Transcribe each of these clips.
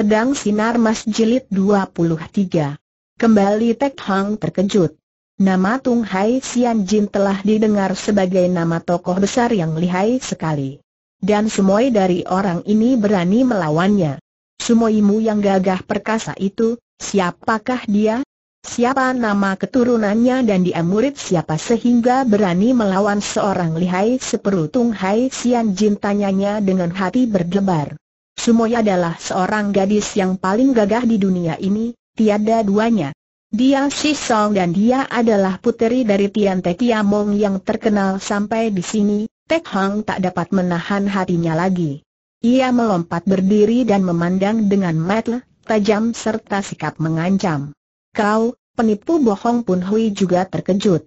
Pedang Sinar Mas Jilid 23. Kembali Tek Hang terkejut. Nama Tung Hai Sian Jin telah didengar sebagai nama tokoh besar yang lihai sekali. Dan semua dari orang ini berani melawannya. Semua ilmu yang gagah perkasa itu, siapakah dia? Siapa nama keturunannya dan dia murid siapa sehingga berani melawan seorang lihai tung Hai Sian Jin tanyanya dengan hati berdebar. Sumoy adalah seorang gadis yang paling gagah di dunia ini, tiada duanya. Dia si Song dan dia adalah puteri dari Tian Te Tiamong yang terkenal sampai di sini, Tek Hang tak dapat menahan hatinya lagi. Ia melompat berdiri dan memandang dengan mata tajam serta sikap mengancam. Kau, penipu bohong Pun Hui juga terkejut.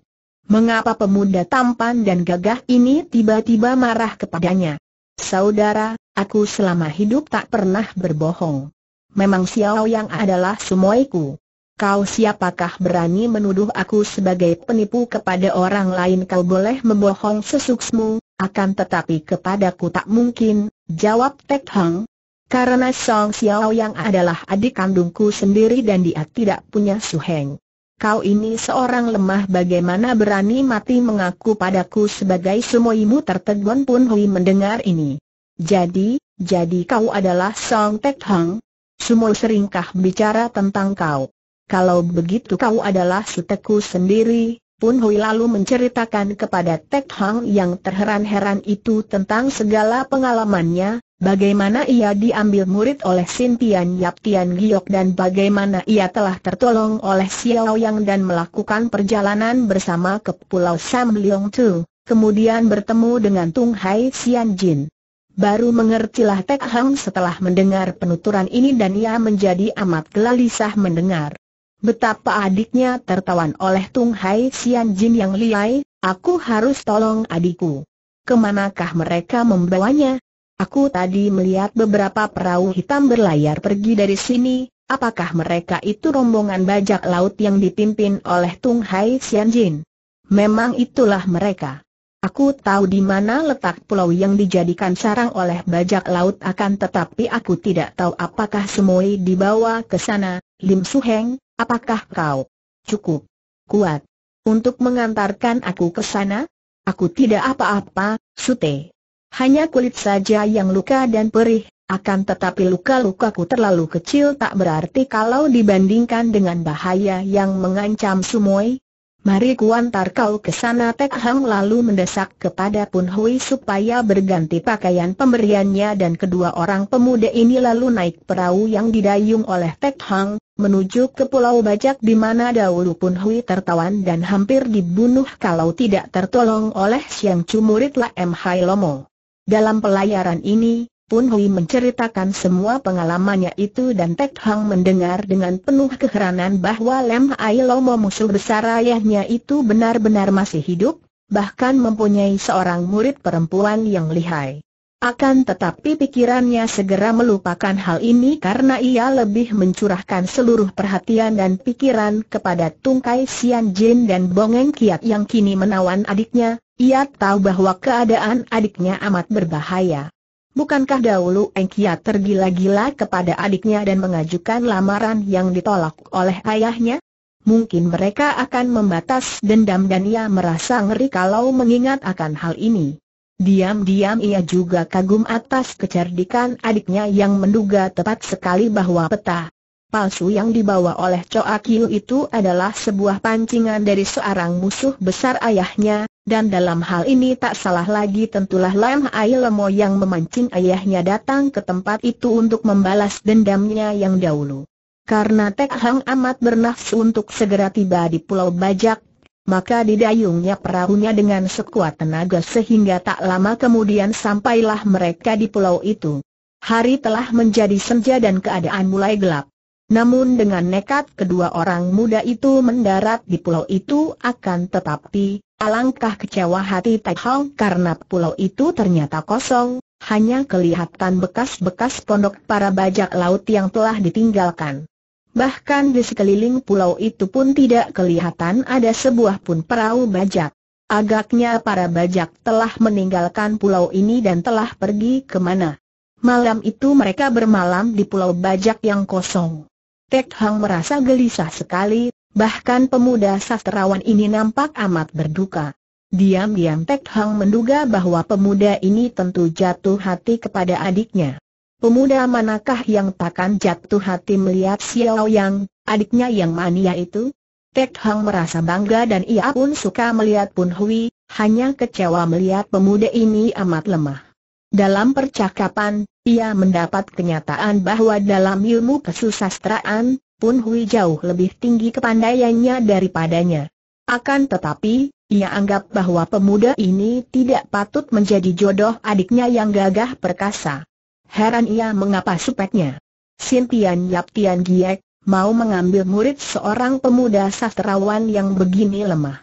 Mengapa pemuda tampan dan gagah ini tiba-tiba marah kepadanya? Saudara, aku selama hidup tak pernah berbohong. Memang Xiao yang adalah sumoiku. Kau siapakah berani menuduh aku sebagai penipu kepada orang lain kau boleh membohong sesuksmu, akan tetapi kepadaku tak mungkin, jawab Tek Hang. Karena Song Xiao yang adalah adik kandungku sendiri dan dia tidak punya suheng kau ini seorang lemah bagaimana berani mati mengaku padaku sebagai sumoimu tertegun pun Hui mendengar ini. Jadi, jadi kau adalah Song Tek Hang? Sumo seringkah bicara tentang kau. Kalau begitu kau adalah suteku sendiri, Pun Hui lalu menceritakan kepada Tek Hang yang terheran-heran itu tentang segala pengalamannya, Bagaimana ia diambil murid oleh Sin Tian Yap Tian Giok dan bagaimana ia telah tertolong oleh Xiao Yang dan melakukan perjalanan bersama ke Pulau Sam Leong Tu, kemudian bertemu dengan Tung Hai Xian Jin. Baru mengertilah Tek Hang setelah mendengar penuturan ini dan ia menjadi amat gelisah mendengar. Betapa adiknya tertawan oleh Tung Hai Xian Jin yang liai, aku harus tolong adikku. Kemanakah mereka membawanya? Aku tadi melihat beberapa perahu hitam berlayar pergi dari sini, apakah mereka itu rombongan bajak laut yang dipimpin oleh Tung Hai Jin? Memang itulah mereka. Aku tahu di mana letak pulau yang dijadikan sarang oleh bajak laut akan tetapi aku tidak tahu apakah semua dibawa ke sana, Lim Suheng, apakah kau cukup kuat untuk mengantarkan aku ke sana? Aku tidak apa-apa, Sute. Hanya kulit saja yang luka dan perih, akan tetapi luka-lukaku terlalu kecil tak berarti kalau dibandingkan dengan bahaya yang mengancam Sumoi. Mari kuantar kau ke sana Tek Hang lalu mendesak kepada Pun Hui supaya berganti pakaian pemberiannya dan kedua orang pemuda ini lalu naik perahu yang didayung oleh Tek Hang, menuju ke Pulau Bajak di mana dahulu Pun Hui tertawan dan hampir dibunuh kalau tidak tertolong oleh Siang Cumurit La M. Hai Lomo. Dalam pelayaran ini, Pun Hui menceritakan semua pengalamannya itu dan Tek Hang mendengar dengan penuh keheranan bahwa Lem Ai Lomo musuh besar ayahnya itu benar-benar masih hidup, bahkan mempunyai seorang murid perempuan yang lihai. Akan tetapi pikirannya segera melupakan hal ini karena ia lebih mencurahkan seluruh perhatian dan pikiran kepada Tungkai Sian Jin dan Bongeng Kiat yang kini menawan adiknya, ia tahu bahwa keadaan adiknya amat berbahaya. Bukankah dahulu Engkia tergila-gila kepada adiknya dan mengajukan lamaran yang ditolak oleh ayahnya? Mungkin mereka akan membatas dendam dan ia merasa ngeri kalau mengingat akan hal ini. Diam-diam ia juga kagum atas kecerdikan adiknya yang menduga tepat sekali bahwa peta palsu yang dibawa oleh Choa itu adalah sebuah pancingan dari seorang musuh besar ayahnya, dan dalam hal ini tak salah lagi tentulah Lam Hai Lemo yang memancing ayahnya datang ke tempat itu untuk membalas dendamnya yang dahulu. Karena Tek Hang amat bernafsu untuk segera tiba di Pulau Bajak, maka didayungnya perahunya dengan sekuat tenaga sehingga tak lama kemudian sampailah mereka di pulau itu. Hari telah menjadi senja dan keadaan mulai gelap. Namun dengan nekat kedua orang muda itu mendarat di pulau itu akan tetapi, Alangkah kecewa hati Tai karena pulau itu ternyata kosong, hanya kelihatan bekas-bekas pondok para bajak laut yang telah ditinggalkan. Bahkan di sekeliling pulau itu pun tidak kelihatan ada sebuah pun perahu bajak. Agaknya para bajak telah meninggalkan pulau ini dan telah pergi kemana. Malam itu mereka bermalam di pulau bajak yang kosong. Tek Hang merasa gelisah sekali, Bahkan pemuda sastrawan ini nampak amat berduka. Diam-diam Tek Hang menduga bahwa pemuda ini tentu jatuh hati kepada adiknya. Pemuda manakah yang takkan jatuh hati melihat Xiao Yang, adiknya yang mania itu? Tek Hang merasa bangga dan ia pun suka melihat Pun Hui, hanya kecewa melihat pemuda ini amat lemah. Dalam percakapan, ia mendapat kenyataan bahwa dalam ilmu kesusastraan, pun Hui jauh lebih tinggi kepandaiannya daripadanya. Akan tetapi, ia anggap bahwa pemuda ini tidak patut menjadi jodoh adiknya yang gagah perkasa. Heran ia mengapa supeknya. Sintian Yap Tian Giek, mau mengambil murid seorang pemuda sastrawan yang begini lemah.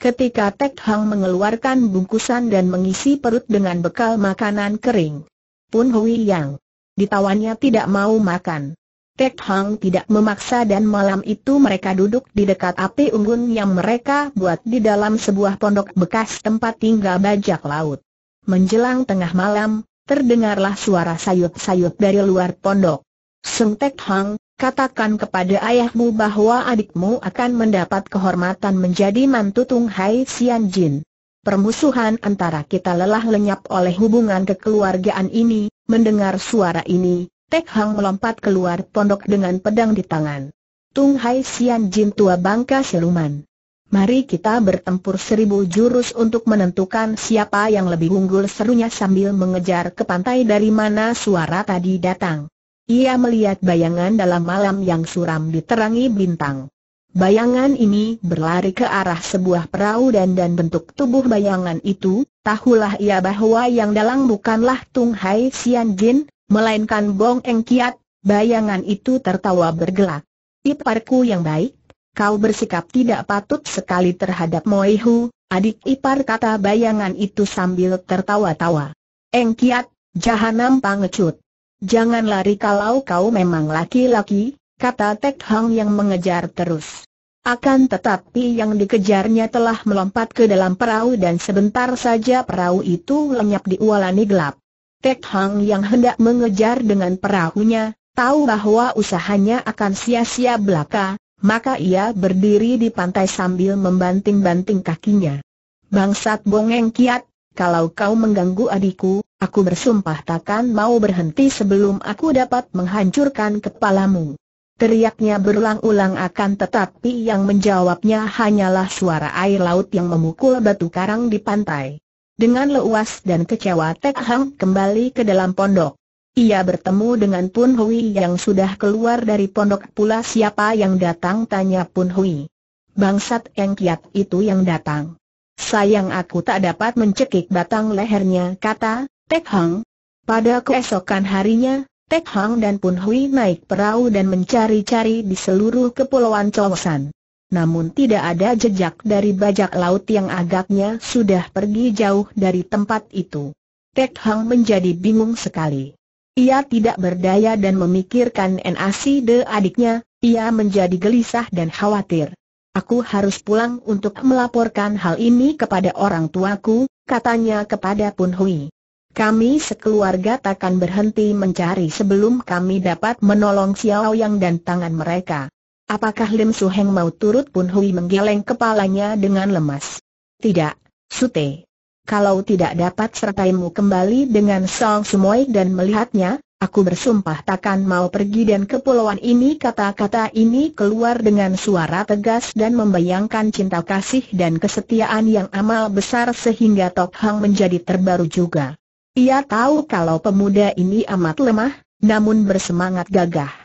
Ketika Tek Hang mengeluarkan bungkusan dan mengisi perut dengan bekal makanan kering. Pun Hui Yang. Ditawannya tidak mau makan. Kek Hang tidak memaksa dan malam itu mereka duduk di dekat api unggun yang mereka buat di dalam sebuah pondok bekas tempat tinggal bajak laut. Menjelang tengah malam, terdengarlah suara sayup-sayup dari luar pondok. Seng Tek Hang, katakan kepada ayahmu bahwa adikmu akan mendapat kehormatan menjadi mantu Tung Hai Xian Jin. Permusuhan antara kita lelah lenyap oleh hubungan kekeluargaan ini, mendengar suara ini, Tek Hang melompat keluar pondok dengan pedang di tangan. Tung Hai Sian Jin tua bangka siluman. Mari kita bertempur seribu jurus untuk menentukan siapa yang lebih unggul serunya sambil mengejar ke pantai dari mana suara tadi datang. Ia melihat bayangan dalam malam yang suram diterangi bintang. Bayangan ini berlari ke arah sebuah perahu dan dan bentuk tubuh bayangan itu, tahulah ia bahwa yang dalang bukanlah Tung Hai Sian Jin, Melainkan Bong Eng Kiat, bayangan itu tertawa bergelak. Iparku yang baik, kau bersikap tidak patut sekali terhadap Moi Hu, adik ipar kata bayangan itu sambil tertawa-tawa. Eng Kiat, jahanam pangecut. Jangan lari kalau kau memang laki-laki, kata Tek Hang yang mengejar terus. Akan tetapi yang dikejarnya telah melompat ke dalam perahu dan sebentar saja perahu itu lenyap di ualani gelap. Tek Hang yang hendak mengejar dengan perahunya, tahu bahwa usahanya akan sia-sia belaka, maka ia berdiri di pantai sambil membanting-banting kakinya. Bangsat bongeng kiat, kalau kau mengganggu adikku, aku bersumpah takkan mau berhenti sebelum aku dapat menghancurkan kepalamu. Teriaknya berulang-ulang akan tetapi yang menjawabnya hanyalah suara air laut yang memukul batu karang di pantai. Dengan lewas dan kecewa Tek Hang kembali ke dalam pondok. Ia bertemu dengan Pun Hui yang sudah keluar dari pondok pula siapa yang datang tanya Pun Hui. Bangsat Eng Kiat itu yang datang. Sayang aku tak dapat mencekik batang lehernya kata Tek Hang. Pada keesokan harinya, Tek Hang dan Pun Hui naik perahu dan mencari-cari di seluruh kepulauan Chowsan namun tidak ada jejak dari bajak laut yang agaknya sudah pergi jauh dari tempat itu. Tek Hang menjadi bingung sekali. Ia tidak berdaya dan memikirkan NAC de adiknya, ia menjadi gelisah dan khawatir. Aku harus pulang untuk melaporkan hal ini kepada orang tuaku, katanya kepada Pun Hui. Kami sekeluarga takkan berhenti mencari sebelum kami dapat menolong Xiao Yang dan tangan mereka. Apakah Lim Su Heng mau turut Pun Hui menggeleng kepalanya dengan lemas. Tidak, Sute. Kalau tidak dapat sertaimu kembali dengan Song Sumoy dan melihatnya, aku bersumpah takkan mau pergi dan kepulauan ini kata-kata ini keluar dengan suara tegas dan membayangkan cinta kasih dan kesetiaan yang amal besar sehingga Tok Hang menjadi terbaru juga. Ia tahu kalau pemuda ini amat lemah, namun bersemangat gagah.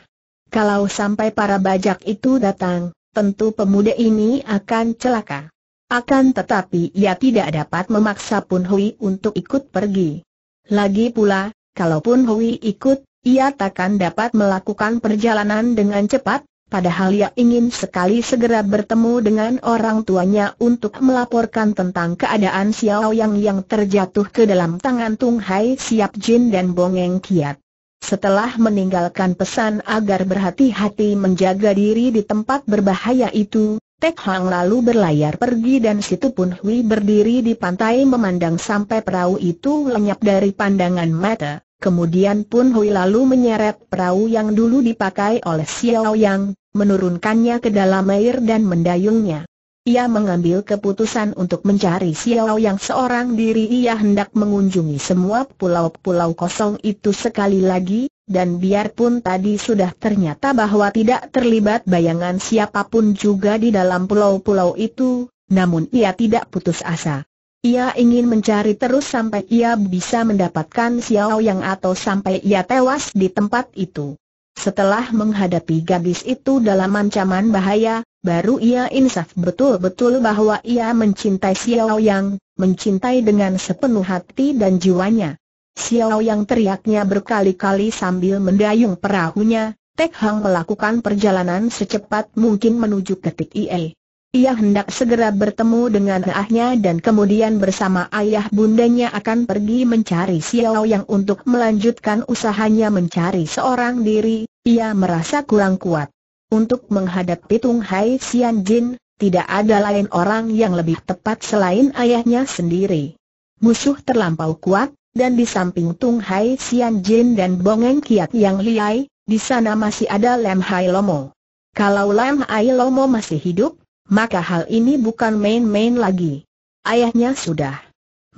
Kalau sampai para bajak itu datang, tentu pemuda ini akan celaka. Akan tetapi ia tidak dapat memaksa Pun Hui untuk ikut pergi. Lagi pula, kalaupun Hui ikut, ia takkan dapat melakukan perjalanan dengan cepat, padahal ia ingin sekali segera bertemu dengan orang tuanya untuk melaporkan tentang keadaan Xiao Yang yang terjatuh ke dalam tangan Tung Hai Siap Jin dan Bongeng Kiat. Setelah meninggalkan pesan agar berhati-hati menjaga diri di tempat berbahaya itu, Tek Hang lalu berlayar pergi dan situ pun Hui berdiri di pantai memandang sampai perahu itu lenyap dari pandangan mata. Kemudian pun Hui lalu menyeret perahu yang dulu dipakai oleh Xiao Yang, menurunkannya ke dalam air dan mendayungnya ia mengambil keputusan untuk mencari Xiao yang seorang diri ia hendak mengunjungi semua pulau-pulau kosong itu sekali lagi, dan biarpun tadi sudah ternyata bahwa tidak terlibat bayangan siapapun juga di dalam pulau-pulau itu, namun ia tidak putus asa. Ia ingin mencari terus sampai ia bisa mendapatkan Xiao yang atau sampai ia tewas di tempat itu. Setelah menghadapi gadis itu dalam ancaman bahaya, baru ia insaf betul-betul bahwa ia mencintai Xiao Yang, mencintai dengan sepenuh hati dan jiwanya. Xiao Yang teriaknya berkali-kali sambil mendayung perahunya, Tek Hang melakukan perjalanan secepat mungkin menuju ke Tik Ie. Ia hendak segera bertemu dengan ayahnya dan kemudian bersama ayah bundanya akan pergi mencari Xiao Yang untuk melanjutkan usahanya mencari seorang diri, ia merasa kurang kuat. Untuk menghadapi Tung Hai Xian Jin, tidak ada lain orang yang lebih tepat selain ayahnya sendiri. Musuh terlampau kuat, dan di samping Tung Hai Xian Jin dan Bongeng Kiat yang liai, di sana masih ada Lam Hai Lomo. Kalau Lam Hai Lomo masih hidup, maka hal ini bukan main-main lagi. Ayahnya sudah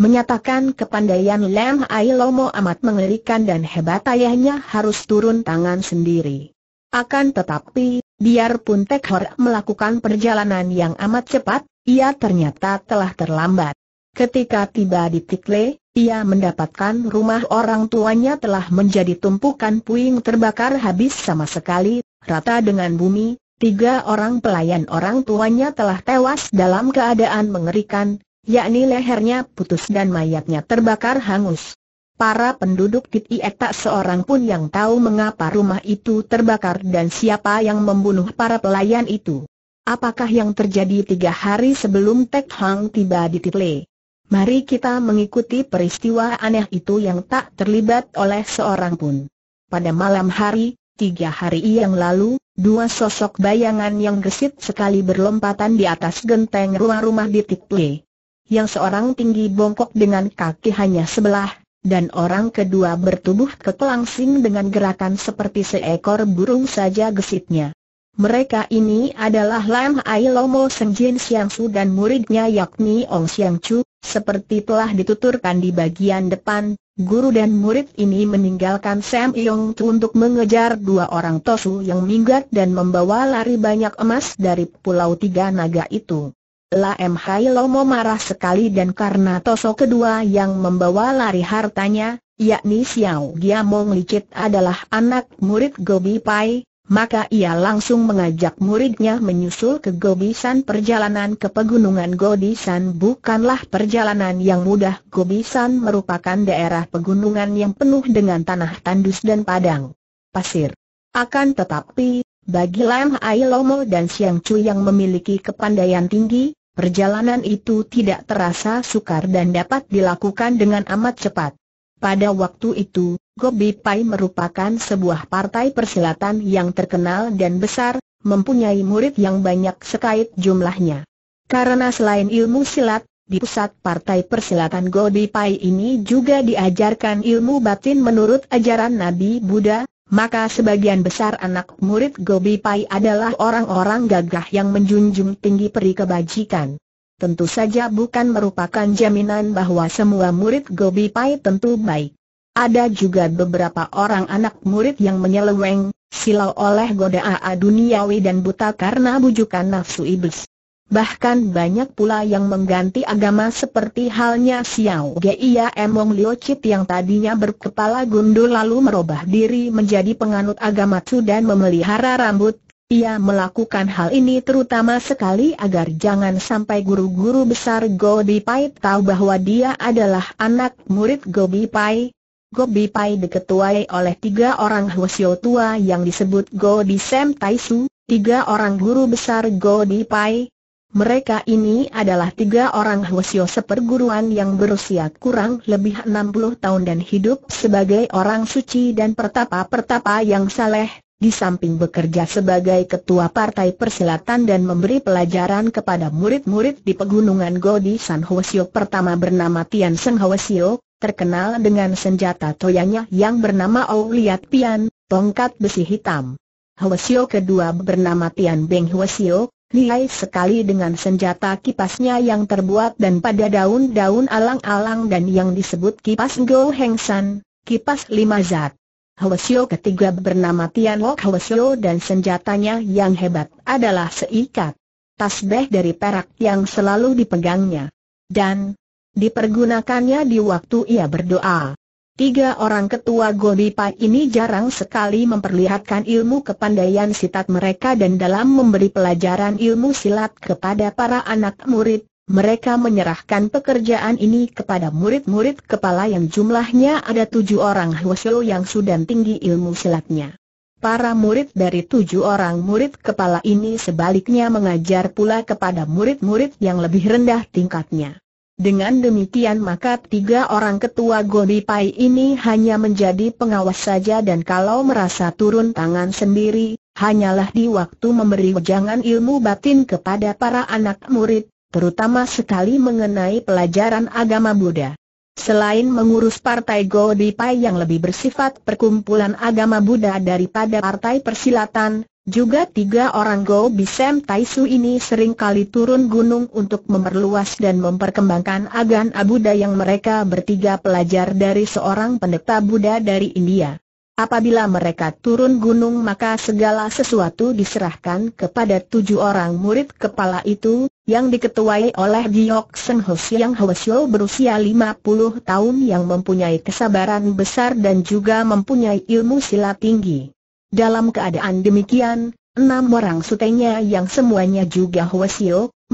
menyatakan kepandaian Lam Ailomo amat mengerikan dan hebat ayahnya harus turun tangan sendiri. Akan tetapi, biarpun Tekhor melakukan perjalanan yang amat cepat, ia ternyata telah terlambat. Ketika tiba di Tikle, ia mendapatkan rumah orang tuanya telah menjadi tumpukan puing terbakar habis sama sekali, rata dengan bumi, Tiga orang pelayan orang tuanya telah tewas dalam keadaan mengerikan, yakni lehernya putus dan mayatnya terbakar hangus. Para penduduk Kitiek tak seorang pun yang tahu mengapa rumah itu terbakar dan siapa yang membunuh para pelayan itu. Apakah yang terjadi tiga hari sebelum Tek Hang tiba di Title? Mari kita mengikuti peristiwa aneh itu yang tak terlibat oleh seorang pun. Pada malam hari, Tiga hari yang lalu, dua sosok bayangan yang gesit sekali berlompatan di atas genteng ruang rumah di Tikle. Yang seorang tinggi bongkok dengan kaki hanya sebelah, dan orang kedua bertubuh kekelangsing dengan gerakan seperti seekor burung saja gesitnya. Mereka ini adalah Lam Ai Lomo Seng Jin Siang Su dan muridnya yakni Ong Siang Chu, seperti telah dituturkan di bagian depan, guru dan murid ini meninggalkan Sam Yong Tu untuk mengejar dua orang Tosu yang minggat dan membawa lari banyak emas dari Pulau Tiga Naga itu. Lam Hai Lomo marah sekali dan karena Tosu kedua yang membawa lari hartanya, yakni Xiao Giamong Licit adalah anak murid Gobi Pai, maka ia langsung mengajak muridnya menyusul ke Gobisan perjalanan ke pegunungan Gobisan bukanlah perjalanan yang mudah Gobisan merupakan daerah pegunungan yang penuh dengan tanah tandus dan padang pasir akan tetapi bagi Lam Ai Lomo dan Siang Chu yang memiliki kepandaian tinggi perjalanan itu tidak terasa sukar dan dapat dilakukan dengan amat cepat pada waktu itu, Gobi Pai merupakan sebuah partai persilatan yang terkenal dan besar, mempunyai murid yang banyak sekait jumlahnya. Karena selain ilmu silat, di pusat partai persilatan Gobi Pai ini juga diajarkan ilmu batin menurut ajaran Nabi Buddha, maka sebagian besar anak murid Gobi Pai adalah orang-orang gagah yang menjunjung tinggi peri kebajikan tentu saja bukan merupakan jaminan bahwa semua murid Gobi Pai tentu baik. Ada juga beberapa orang anak murid yang menyeleweng, silau oleh godaan duniawi dan buta karena bujukan nafsu iblis. Bahkan banyak pula yang mengganti agama seperti halnya Xiao Gia Emong Liu yang tadinya berkepala gundul lalu merubah diri menjadi penganut agama Tsu dan memelihara rambut, ia melakukan hal ini terutama sekali agar jangan sampai guru-guru besar Gobi Pai tahu bahwa dia adalah anak murid Gobi Pai. Gobi Pai diketuai oleh tiga orang Hwasyo tua yang disebut Gobi Sem Taisu, tiga orang guru besar Gobi Pai. Mereka ini adalah tiga orang Hwasyo seperguruan yang berusia kurang lebih 60 tahun dan hidup sebagai orang suci dan pertapa-pertapa yang saleh di samping bekerja sebagai ketua partai persilatan dan memberi pelajaran kepada murid-murid di pegunungan Godi San Hwasio pertama bernama Tian Seng Hwasio, terkenal dengan senjata toyanya yang bernama Ou Liat Pian, tongkat besi hitam. Hwasio kedua bernama Tian Beng Hwasio, lihai sekali dengan senjata kipasnya yang terbuat dan pada daun-daun alang-alang dan yang disebut kipas Go Heng San, kipas lima zat. Helesio ketiga bernama Tian Lok Helesio dan senjatanya yang hebat adalah seikat tasbih dari perak yang selalu dipegangnya. Dan dipergunakannya di waktu ia berdoa. Tiga orang ketua Pai ini jarang sekali memperlihatkan ilmu kepandaian sitat mereka dan dalam memberi pelajaran ilmu silat kepada para anak murid, mereka menyerahkan pekerjaan ini kepada murid-murid kepala yang jumlahnya ada tujuh orang Hwasyo yang sudah tinggi ilmu silatnya. Para murid dari tujuh orang murid kepala ini sebaliknya mengajar pula kepada murid-murid yang lebih rendah tingkatnya. Dengan demikian maka tiga orang ketua pai ini hanya menjadi pengawas saja dan kalau merasa turun tangan sendiri, hanyalah di waktu memberi wejangan ilmu batin kepada para anak murid, terutama sekali mengenai pelajaran agama Buddha. Selain mengurus partai Godipai yang lebih bersifat perkumpulan agama Buddha daripada partai persilatan, juga tiga orang Go Bisem Taisu ini sering kali turun gunung untuk memperluas dan memperkembangkan agama Buddha yang mereka bertiga pelajar dari seorang pendeta Buddha dari India. Apabila mereka turun gunung maka segala sesuatu diserahkan kepada tujuh orang murid kepala itu, yang diketuai oleh Giyok Sen Ho Siang Ho berusia 50 tahun yang mempunyai kesabaran besar dan juga mempunyai ilmu silat tinggi. Dalam keadaan demikian, enam orang sutenya yang semuanya juga Ho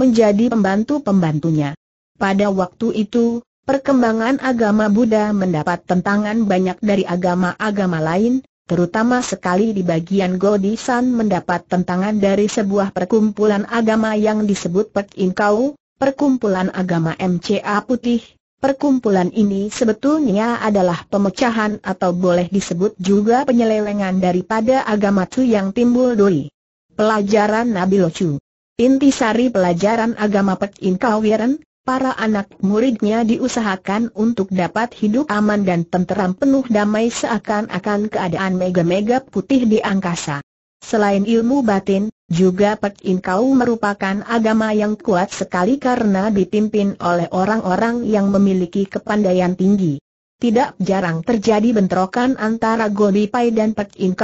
menjadi pembantu-pembantunya. Pada waktu itu, Perkembangan agama Buddha mendapat tentangan banyak dari agama-agama lain, terutama sekali di bagian Godisan mendapat tentangan dari sebuah perkumpulan agama yang disebut Pek perkumpulan agama MCA Putih. Perkumpulan ini sebetulnya adalah pemecahan atau boleh disebut juga penyelewengan daripada agama Tsu yang timbul doi. Pelajaran Nabi Locu Intisari pelajaran agama Pek Wiren, Para anak muridnya diusahakan untuk dapat hidup aman dan tenteram penuh damai seakan-akan keadaan mega-mega putih di angkasa. Selain ilmu batin, juga Pek In merupakan agama yang kuat sekali karena dipimpin oleh orang-orang yang memiliki kepandaian tinggi. Tidak jarang terjadi bentrokan antara Gobi Pai dan Pek In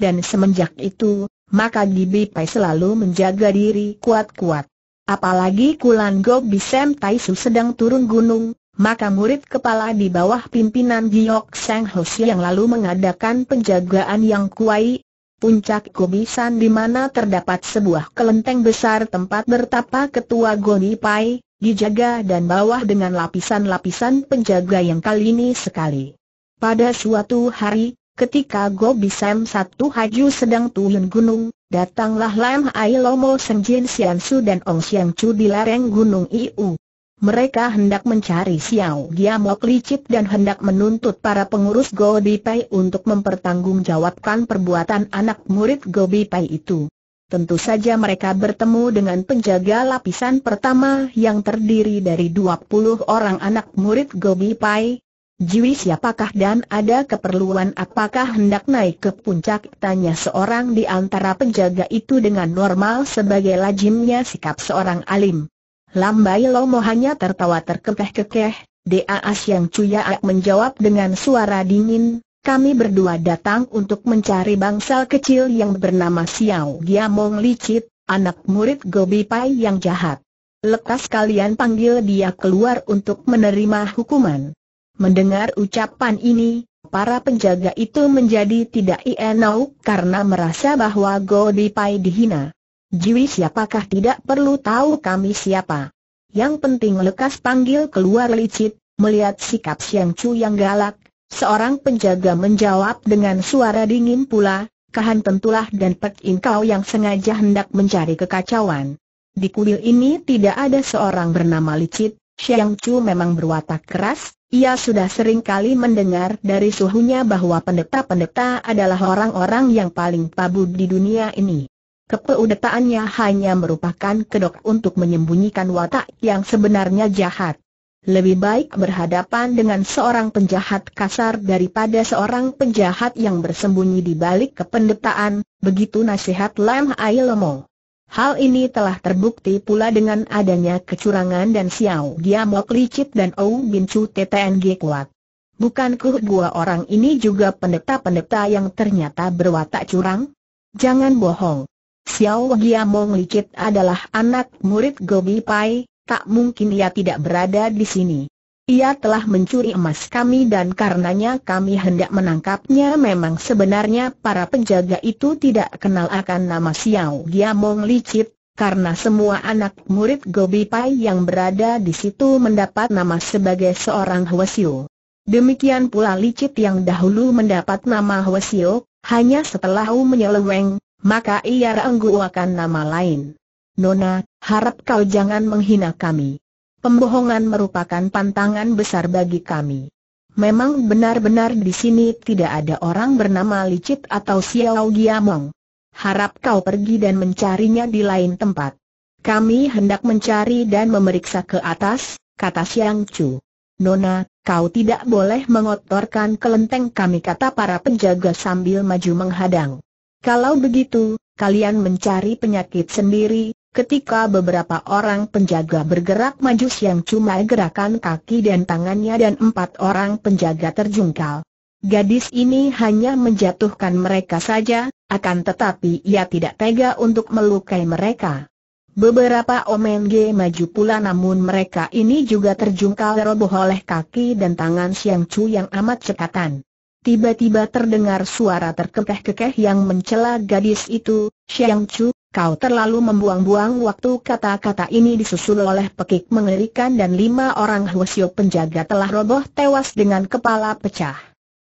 dan semenjak itu, maka Gobi Pai selalu menjaga diri kuat-kuat. Apalagi Kulan Gok Bisem Taisu sedang turun gunung, maka murid kepala di bawah pimpinan Giok Seng Hosi yang lalu mengadakan penjagaan yang kuai, puncak Gobisan di mana terdapat sebuah kelenteng besar tempat bertapa ketua Goni Pai, dijaga dan bawah dengan lapisan-lapisan penjaga yang kali ini sekali. Pada suatu hari, Ketika Gobi Sam satu haju sedang turun gunung, datanglah Lam Ai Lomo Senjin Sian Su dan Ong Siang Chu di lereng gunung Iu. Mereka hendak mencari Xiao Giamok licip dan hendak menuntut para pengurus Gobi Pai untuk mempertanggungjawabkan perbuatan anak murid Gobi Pai itu. Tentu saja mereka bertemu dengan penjaga lapisan pertama yang terdiri dari 20 orang anak murid Gobi Pai. Jui siapakah dan ada keperluan apakah hendak naik ke puncak? Tanya seorang di antara penjaga itu dengan normal sebagai lajimnya sikap seorang alim. Lambai Lomo hanya tertawa terkekeh-kekeh, Daas yang cuyaak menjawab dengan suara dingin, kami berdua datang untuk mencari bangsal kecil yang bernama Xiao Giamong Licit, anak murid Gobi Pai yang jahat. Lekas kalian panggil dia keluar untuk menerima hukuman. Mendengar ucapan ini, para penjaga itu menjadi tidak ienau karena merasa bahwa Godi Pai dihina. Jiwi siapakah tidak perlu tahu kami siapa. Yang penting lekas panggil keluar licit, melihat sikap Siang Chu yang galak, seorang penjaga menjawab dengan suara dingin pula, kahan tentulah dan Pek Kau yang sengaja hendak mencari kekacauan. Di kuil ini tidak ada seorang bernama licit, Siang Chu memang berwatak keras, ia sudah sering kali mendengar dari suhunya bahwa pendeta-pendeta adalah orang-orang yang paling tabu di dunia ini. Kepeudetaannya hanya merupakan kedok untuk menyembunyikan watak yang sebenarnya jahat. Lebih baik berhadapan dengan seorang penjahat kasar daripada seorang penjahat yang bersembunyi di balik kependetaan, begitu nasihat Lam Hal ini telah terbukti pula dengan adanya kecurangan dan Xiao Giamok licit dan Ou Bin Chu TTNG kuat. Bukankah dua orang ini juga pendeta-pendeta yang ternyata berwatak curang? Jangan bohong. Xiao Giamong Licit adalah anak murid Gobi Pai, tak mungkin ia tidak berada di sini. Ia telah mencuri emas kami dan karenanya kami hendak menangkapnya memang sebenarnya para penjaga itu tidak kenal akan nama Xiao Giamong Licit, karena semua anak murid Gobi Pai yang berada di situ mendapat nama sebagai seorang Hwasio. Demikian pula Licit yang dahulu mendapat nama Hwasio, hanya setelah U menyeleweng, maka ia renggu akan nama lain. Nona, harap kau jangan menghina kami. Pembohongan merupakan pantangan besar bagi kami. Memang benar-benar di sini tidak ada orang bernama Licit atau Xiao Giamong. Harap kau pergi dan mencarinya di lain tempat. Kami hendak mencari dan memeriksa ke atas, kata Xiang Chu. Nona, kau tidak boleh mengotorkan kelenteng kami kata para penjaga sambil maju menghadang. Kalau begitu, kalian mencari penyakit sendiri, Ketika beberapa orang penjaga bergerak maju siang cuma gerakan kaki dan tangannya dan empat orang penjaga terjungkal. Gadis ini hanya menjatuhkan mereka saja, akan tetapi ia tidak tega untuk melukai mereka. Beberapa omenge maju pula namun mereka ini juga terjungkal roboh oleh kaki dan tangan Siang cu yang amat cekatan. Tiba-tiba terdengar suara terkekeh-kekeh yang mencela gadis itu, Siang cu. Kau terlalu membuang-buang waktu kata-kata ini disusul oleh pekik mengerikan dan lima orang Hwasyo penjaga telah roboh tewas dengan kepala pecah.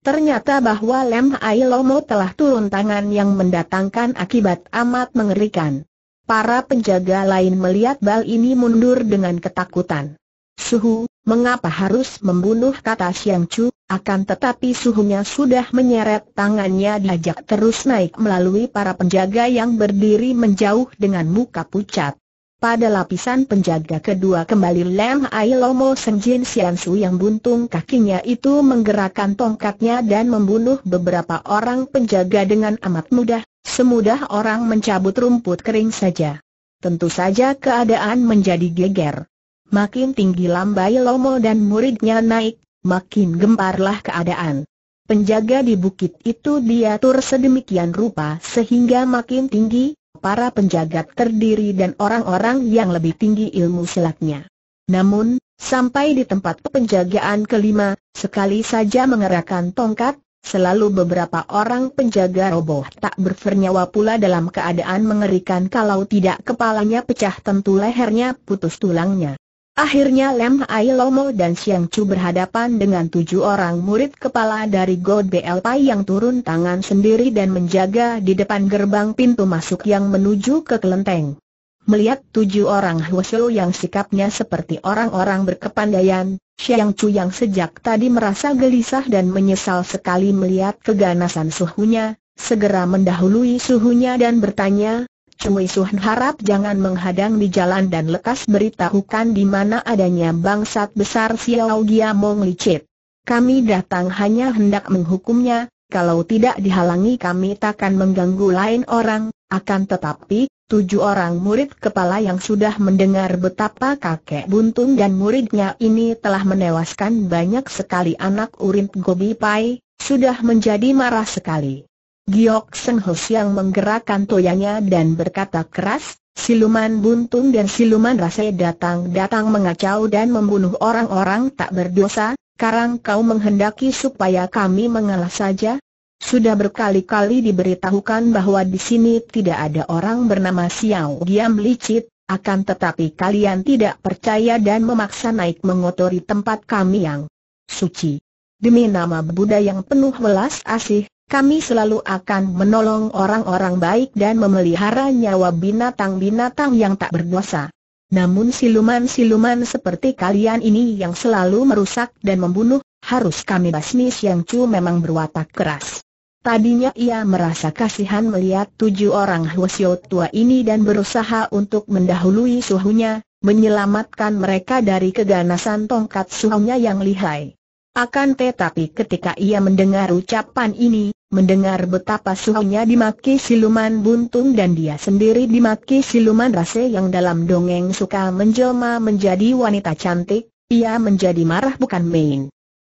Ternyata bahwa Lem Ailomo telah turun tangan yang mendatangkan akibat amat mengerikan. Para penjaga lain melihat bal ini mundur dengan ketakutan. Suhu, mengapa harus membunuh kata Siang Chu? akan tetapi suhunya sudah menyeret tangannya diajak terus naik melalui para penjaga yang berdiri menjauh dengan muka pucat. Pada lapisan penjaga kedua kembali Lem Ai Lomo Senjin Siansu yang buntung kakinya itu menggerakkan tongkatnya dan membunuh beberapa orang penjaga dengan amat mudah, semudah orang mencabut rumput kering saja. Tentu saja keadaan menjadi geger. Makin tinggi lam Lomo dan muridnya naik, makin gemparlah keadaan. Penjaga di bukit itu diatur sedemikian rupa sehingga makin tinggi, para penjaga terdiri dan orang-orang yang lebih tinggi ilmu silatnya. Namun, sampai di tempat penjagaan kelima, sekali saja mengerahkan tongkat, selalu beberapa orang penjaga roboh tak bernyawa pula dalam keadaan mengerikan kalau tidak kepalanya pecah tentu lehernya putus tulangnya. Akhirnya Lem Hai Lomo dan Siang Chu berhadapan dengan tujuh orang murid kepala dari God BL Pai yang turun tangan sendiri dan menjaga di depan gerbang pintu masuk yang menuju ke kelenteng. Melihat tujuh orang Huoshu yang sikapnya seperti orang-orang berkepandaian, Siang Chu yang sejak tadi merasa gelisah dan menyesal sekali melihat keganasan suhunya, segera mendahului suhunya dan bertanya, Cumi Suhan harap jangan menghadang di jalan dan lekas beritahukan di mana adanya bangsat besar Xiao Gia Licit. Kami datang hanya hendak menghukumnya, kalau tidak dihalangi kami takkan mengganggu lain orang, akan tetapi, tujuh orang murid kepala yang sudah mendengar betapa kakek buntung dan muridnya ini telah menewaskan banyak sekali anak urint Gobi Pai, sudah menjadi marah sekali. Giok Seng Hos yang menggerakkan toyanya dan berkata keras, Siluman Buntung dan Siluman Rase datang-datang mengacau dan membunuh orang-orang tak berdosa, karang kau menghendaki supaya kami mengalah saja? Sudah berkali-kali diberitahukan bahwa di sini tidak ada orang bernama Xiao Giam Licit, akan tetapi kalian tidak percaya dan memaksa naik mengotori tempat kami yang suci. Demi nama Buddha yang penuh welas asih, kami selalu akan menolong orang-orang baik dan memelihara nyawa binatang-binatang yang tak berdosa. Namun siluman-siluman seperti kalian ini yang selalu merusak dan membunuh, harus kami basmi Siang Chu memang berwatak keras. Tadinya ia merasa kasihan melihat tujuh orang Huasio tua ini dan berusaha untuk mendahului suhunya, menyelamatkan mereka dari keganasan tongkat suhunya yang lihai. Akan tetapi ketika ia mendengar ucapan ini, mendengar betapa suhunya dimaki siluman buntung dan dia sendiri dimaki siluman rase yang dalam dongeng suka menjelma menjadi wanita cantik, ia menjadi marah bukan main.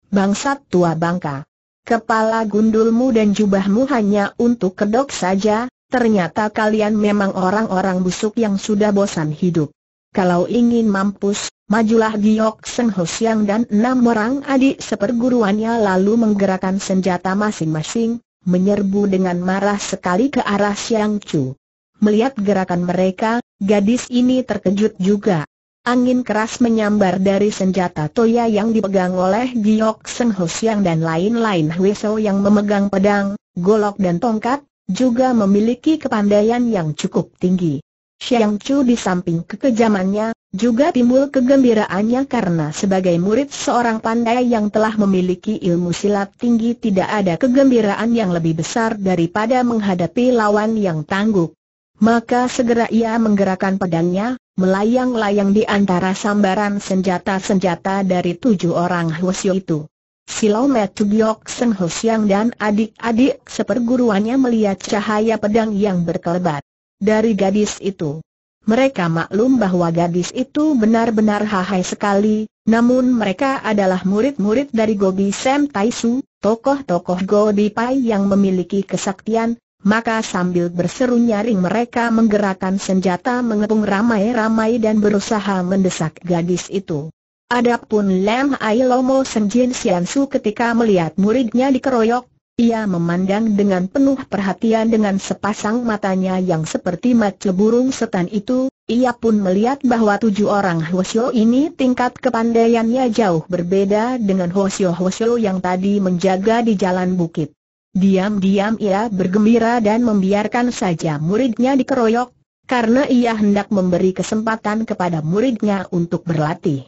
Bangsat tua bangka. Kepala gundulmu dan jubahmu hanya untuk kedok saja, ternyata kalian memang orang-orang busuk yang sudah bosan hidup. Kalau ingin mampus, majulah Giok Seng Ho Siang dan enam orang adik seperguruannya lalu menggerakkan senjata masing-masing, menyerbu dengan marah sekali ke arah Siang Chu. Melihat gerakan mereka, gadis ini terkejut juga. Angin keras menyambar dari senjata Toya yang dipegang oleh Giok Seng Ho Siang dan lain-lain So yang memegang pedang, golok dan tongkat, juga memiliki kepandaian yang cukup tinggi. Xiang Chu di samping kekejamannya, juga timbul kegembiraannya karena sebagai murid seorang pandai yang telah memiliki ilmu silat tinggi tidak ada kegembiraan yang lebih besar daripada menghadapi lawan yang tangguh. Maka segera ia menggerakkan pedangnya, melayang-layang di antara sambaran senjata-senjata dari tujuh orang Hwasyo itu. Silau Metugiok Seng Hosiang dan adik-adik seperguruannya melihat cahaya pedang yang berkelebat dari gadis itu. Mereka maklum bahwa gadis itu benar-benar hahai sekali, namun mereka adalah murid-murid dari Gobi Sem Taisu, tokoh-tokoh Gobi Pai yang memiliki kesaktian, maka sambil berseru nyaring mereka menggerakkan senjata mengepung ramai-ramai dan berusaha mendesak gadis itu. Adapun Lam Ai Lomo Senjin Siansu ketika melihat muridnya dikeroyok, ia memandang dengan penuh perhatian dengan sepasang matanya yang seperti mata burung setan itu, ia pun melihat bahwa tujuh orang Hwasyo ini tingkat kepandaiannya jauh berbeda dengan Hwasyo-Hwasyo yang tadi menjaga di jalan bukit. Diam-diam ia bergembira dan membiarkan saja muridnya dikeroyok, karena ia hendak memberi kesempatan kepada muridnya untuk berlatih.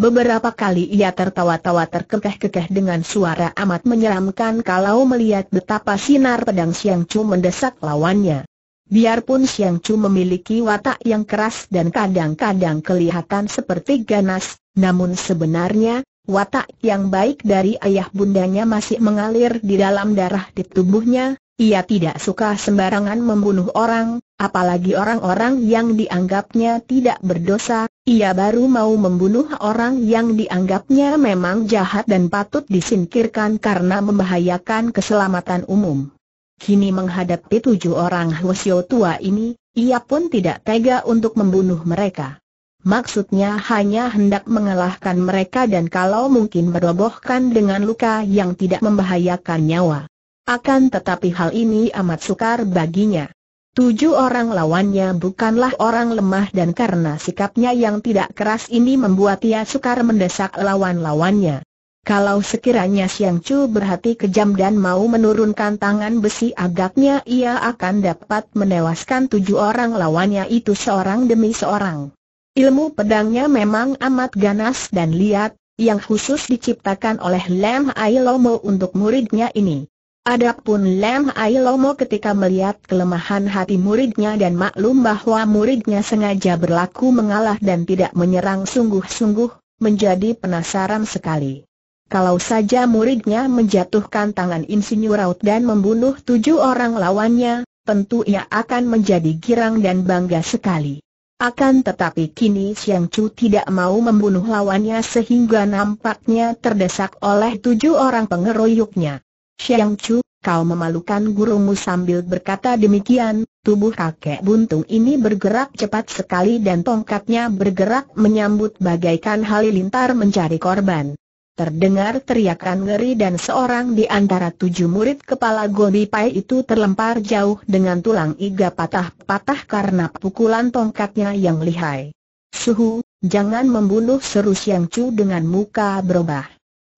Beberapa kali ia tertawa-tawa terkekeh-kekeh dengan suara amat menyeramkan kalau melihat betapa sinar pedang Siang Chu mendesak lawannya. Biarpun Siang Chu memiliki watak yang keras dan kadang-kadang kelihatan seperti ganas, namun sebenarnya, watak yang baik dari ayah bundanya masih mengalir di dalam darah di tubuhnya, ia tidak suka sembarangan membunuh orang, apalagi orang-orang yang dianggapnya tidak berdosa, ia baru mau membunuh orang yang dianggapnya memang jahat dan patut disingkirkan karena membahayakan keselamatan umum. Kini menghadapi tujuh orang Hwasyo tua ini, ia pun tidak tega untuk membunuh mereka. Maksudnya hanya hendak mengalahkan mereka dan kalau mungkin merobohkan dengan luka yang tidak membahayakan nyawa. Akan tetapi hal ini amat sukar baginya. Tujuh orang lawannya bukanlah orang lemah dan karena sikapnya yang tidak keras ini membuat ia sukar mendesak lawan-lawannya. Kalau sekiranya Siang Chu berhati kejam dan mau menurunkan tangan besi agaknya ia akan dapat menewaskan tujuh orang lawannya itu seorang demi seorang. Ilmu pedangnya memang amat ganas dan liat, yang khusus diciptakan oleh Lem Ailomo untuk muridnya ini. Adapun Lem Ailomo ketika melihat kelemahan hati muridnya dan maklum bahwa muridnya sengaja berlaku mengalah dan tidak menyerang sungguh-sungguh, menjadi penasaran sekali. Kalau saja muridnya menjatuhkan tangan insinyur Raut dan membunuh tujuh orang lawannya, tentu ia akan menjadi girang dan bangga sekali. Akan tetapi kini Siang Chu tidak mau membunuh lawannya sehingga nampaknya terdesak oleh tujuh orang pengeroyoknya. Xiang Chu, kau memalukan gurumu sambil berkata demikian, tubuh kakek buntung ini bergerak cepat sekali dan tongkatnya bergerak menyambut bagaikan halilintar mencari korban. Terdengar teriakan ngeri dan seorang di antara tujuh murid kepala Gobi Pai itu terlempar jauh dengan tulang iga patah-patah karena pukulan tongkatnya yang lihai. Suhu, jangan membunuh seru Siang Chu dengan muka berubah.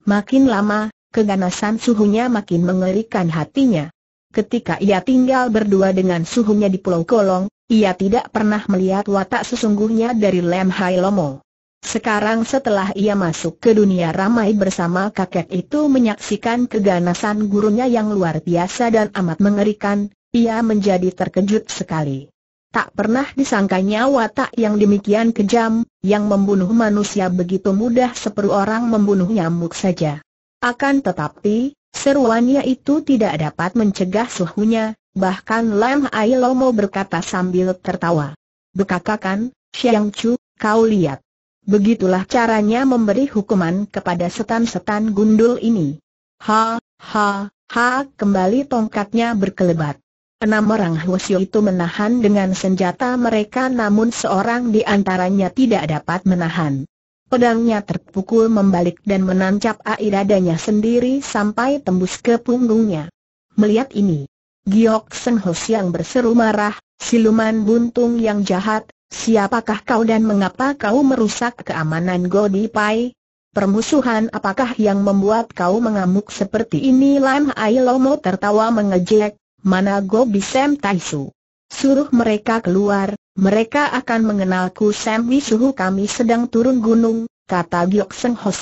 Makin lama, keganasan suhunya makin mengerikan hatinya. Ketika ia tinggal berdua dengan suhunya di Pulau Kolong, ia tidak pernah melihat watak sesungguhnya dari Lem Hai Lomo. Sekarang setelah ia masuk ke dunia ramai bersama kakek itu menyaksikan keganasan gurunya yang luar biasa dan amat mengerikan, ia menjadi terkejut sekali. Tak pernah disangkanya watak yang demikian kejam, yang membunuh manusia begitu mudah seperu orang membunuh nyamuk saja. Akan tetapi, seruannya itu tidak dapat mencegah suhunya, bahkan Lam Ai Lomo berkata sambil tertawa. Bekakakan, Xiang Chu, kau lihat. Begitulah caranya memberi hukuman kepada setan-setan gundul ini. Ha, ha, ha, kembali tongkatnya berkelebat. Enam orang Hwasyo itu menahan dengan senjata mereka namun seorang di antaranya tidak dapat menahan. Pedangnya terpukul membalik dan menancap air dadanya sendiri sampai tembus ke punggungnya. Melihat ini, Giok Seng Ho Siang berseru marah, siluman buntung yang jahat, siapakah kau dan mengapa kau merusak keamanan Godi Pai? Permusuhan apakah yang membuat kau mengamuk seperti ini? Lam Ai Lomo tertawa mengejek, mana Gobi Sem Taisu. Suruh mereka keluar, mereka akan mengenalku Sam suhu kami sedang turun gunung, kata Giok Seng Ho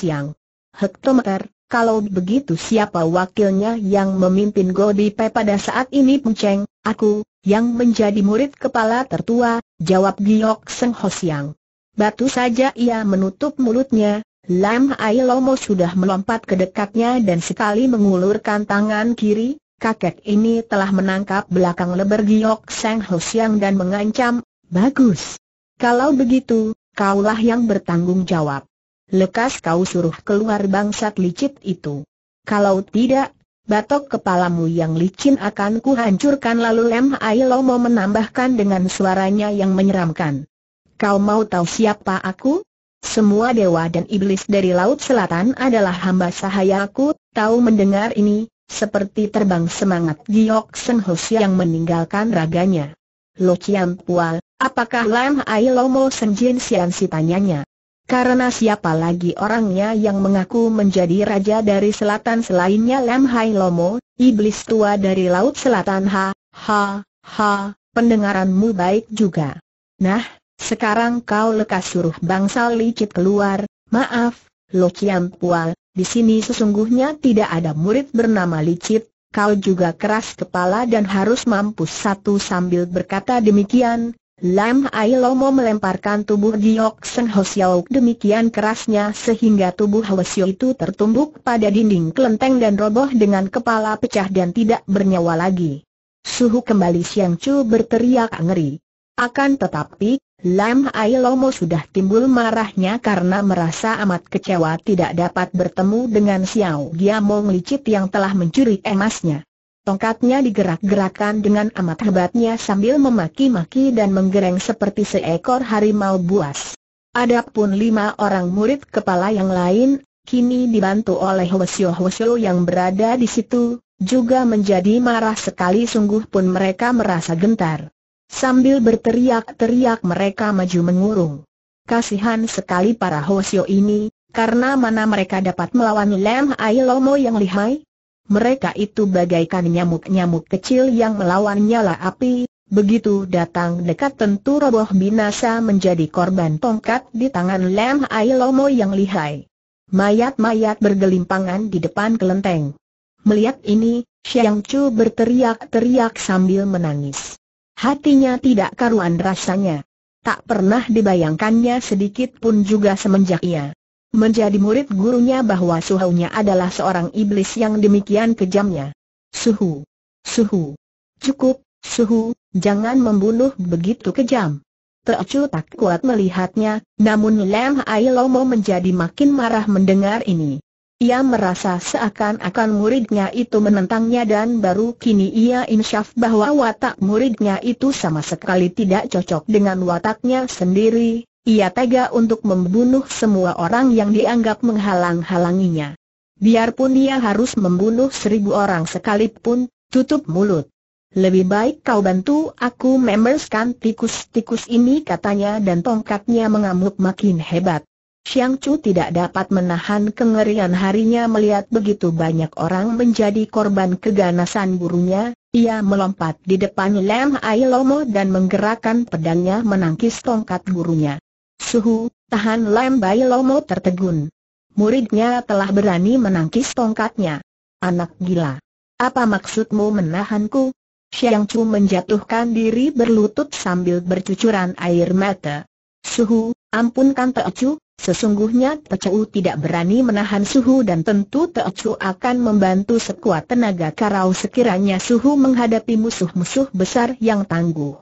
Hektometer, kalau begitu siapa wakilnya yang memimpin Godipe pada saat ini Puceng? aku, yang menjadi murid kepala tertua, jawab Giok Seng Ho Batu saja ia menutup mulutnya, Lam Ai Lomo sudah melompat ke dekatnya dan sekali mengulurkan tangan kiri, kakek ini telah menangkap belakang lebar Giok Seng Hosiang dan mengancam, Bagus. Kalau begitu, kaulah yang bertanggung jawab. Lekas kau suruh keluar bangsat licit itu. Kalau tidak, batok kepalamu yang licin akan kuhancurkan lalu Lem mau menambahkan dengan suaranya yang menyeramkan. Kau mau tahu siapa aku? Semua dewa dan iblis dari Laut Selatan adalah hamba sahaya aku, tahu mendengar ini, seperti terbang semangat Giok Senhos yang meninggalkan raganya. Lo Chiam Pual, apakah Lam Ai Lomo Jin Sian si tanyanya. Karena siapa lagi orangnya yang mengaku menjadi raja dari selatan selainnya Lam Hai Lomo, iblis tua dari laut selatan ha, ha, ha, pendengaranmu baik juga. Nah, sekarang kau lekas suruh bangsal licit keluar, maaf, Lo Chiam Pual, di sini sesungguhnya tidak ada murid bernama licit, kau juga keras kepala dan harus mampus satu sambil berkata demikian, Lam Ai Lomo melemparkan tubuh Giok Seng Ho demikian kerasnya sehingga tubuh Ho itu tertumbuk pada dinding kelenteng dan roboh dengan kepala pecah dan tidak bernyawa lagi. Suhu kembali Siang Chu berteriak ngeri. Akan tetapi, Lam Ai Lomo sudah timbul marahnya karena merasa amat kecewa tidak dapat bertemu dengan Xiao Giamong licit yang telah mencuri emasnya. Tongkatnya digerak-gerakan dengan amat hebatnya sambil memaki-maki dan menggereng seperti seekor harimau buas. Adapun lima orang murid kepala yang lain, kini dibantu oleh Wesyo-Wesyo yang berada di situ, juga menjadi marah sekali sungguh pun mereka merasa gentar. Sambil berteriak-teriak mereka maju mengurung. Kasihan sekali para Hosyo ini, karena mana mereka dapat melawan Lam Ailomo yang lihai? Mereka itu bagaikan nyamuk-nyamuk kecil yang melawan nyala api, begitu datang dekat tentu roboh binasa menjadi korban tongkat di tangan Lam Ailomo yang lihai. Mayat-mayat bergelimpangan di depan kelenteng. Melihat ini, Xiang Chu berteriak-teriak sambil menangis. Hatinya tidak karuan rasanya. Tak pernah dibayangkannya sedikit pun juga semenjak ia menjadi murid gurunya bahwa suhunya adalah seorang iblis yang demikian kejamnya. Suhu, suhu, cukup, suhu, jangan membunuh begitu kejam. Teocu tak kuat melihatnya, namun Lem Ailomo menjadi makin marah mendengar ini. Ia merasa seakan-akan muridnya itu menentangnya dan baru kini ia insyaf bahwa watak muridnya itu sama sekali tidak cocok dengan wataknya sendiri. Ia tega untuk membunuh semua orang yang dianggap menghalang-halanginya. Biarpun ia harus membunuh seribu orang sekalipun, tutup mulut. Lebih baik kau bantu aku memberskan tikus-tikus ini katanya dan tongkatnya mengamuk makin hebat. Xiang Chu tidak dapat menahan kengerian harinya melihat begitu banyak orang menjadi korban keganasan burunya, ia melompat di depan Lam Ai Lomo dan menggerakkan pedangnya menangkis tongkat gurunya. Suhu, tahan Lam Ai Lomo tertegun. Muridnya telah berani menangkis tongkatnya. Anak gila. Apa maksudmu menahanku? Xiang Chu menjatuhkan diri berlutut sambil bercucuran air mata. Suhu, ampunkan Chu. Sesungguhnya Tecu tidak berani menahan suhu dan tentu Tecu akan membantu sekuat tenaga karau sekiranya suhu menghadapi musuh-musuh besar yang tangguh.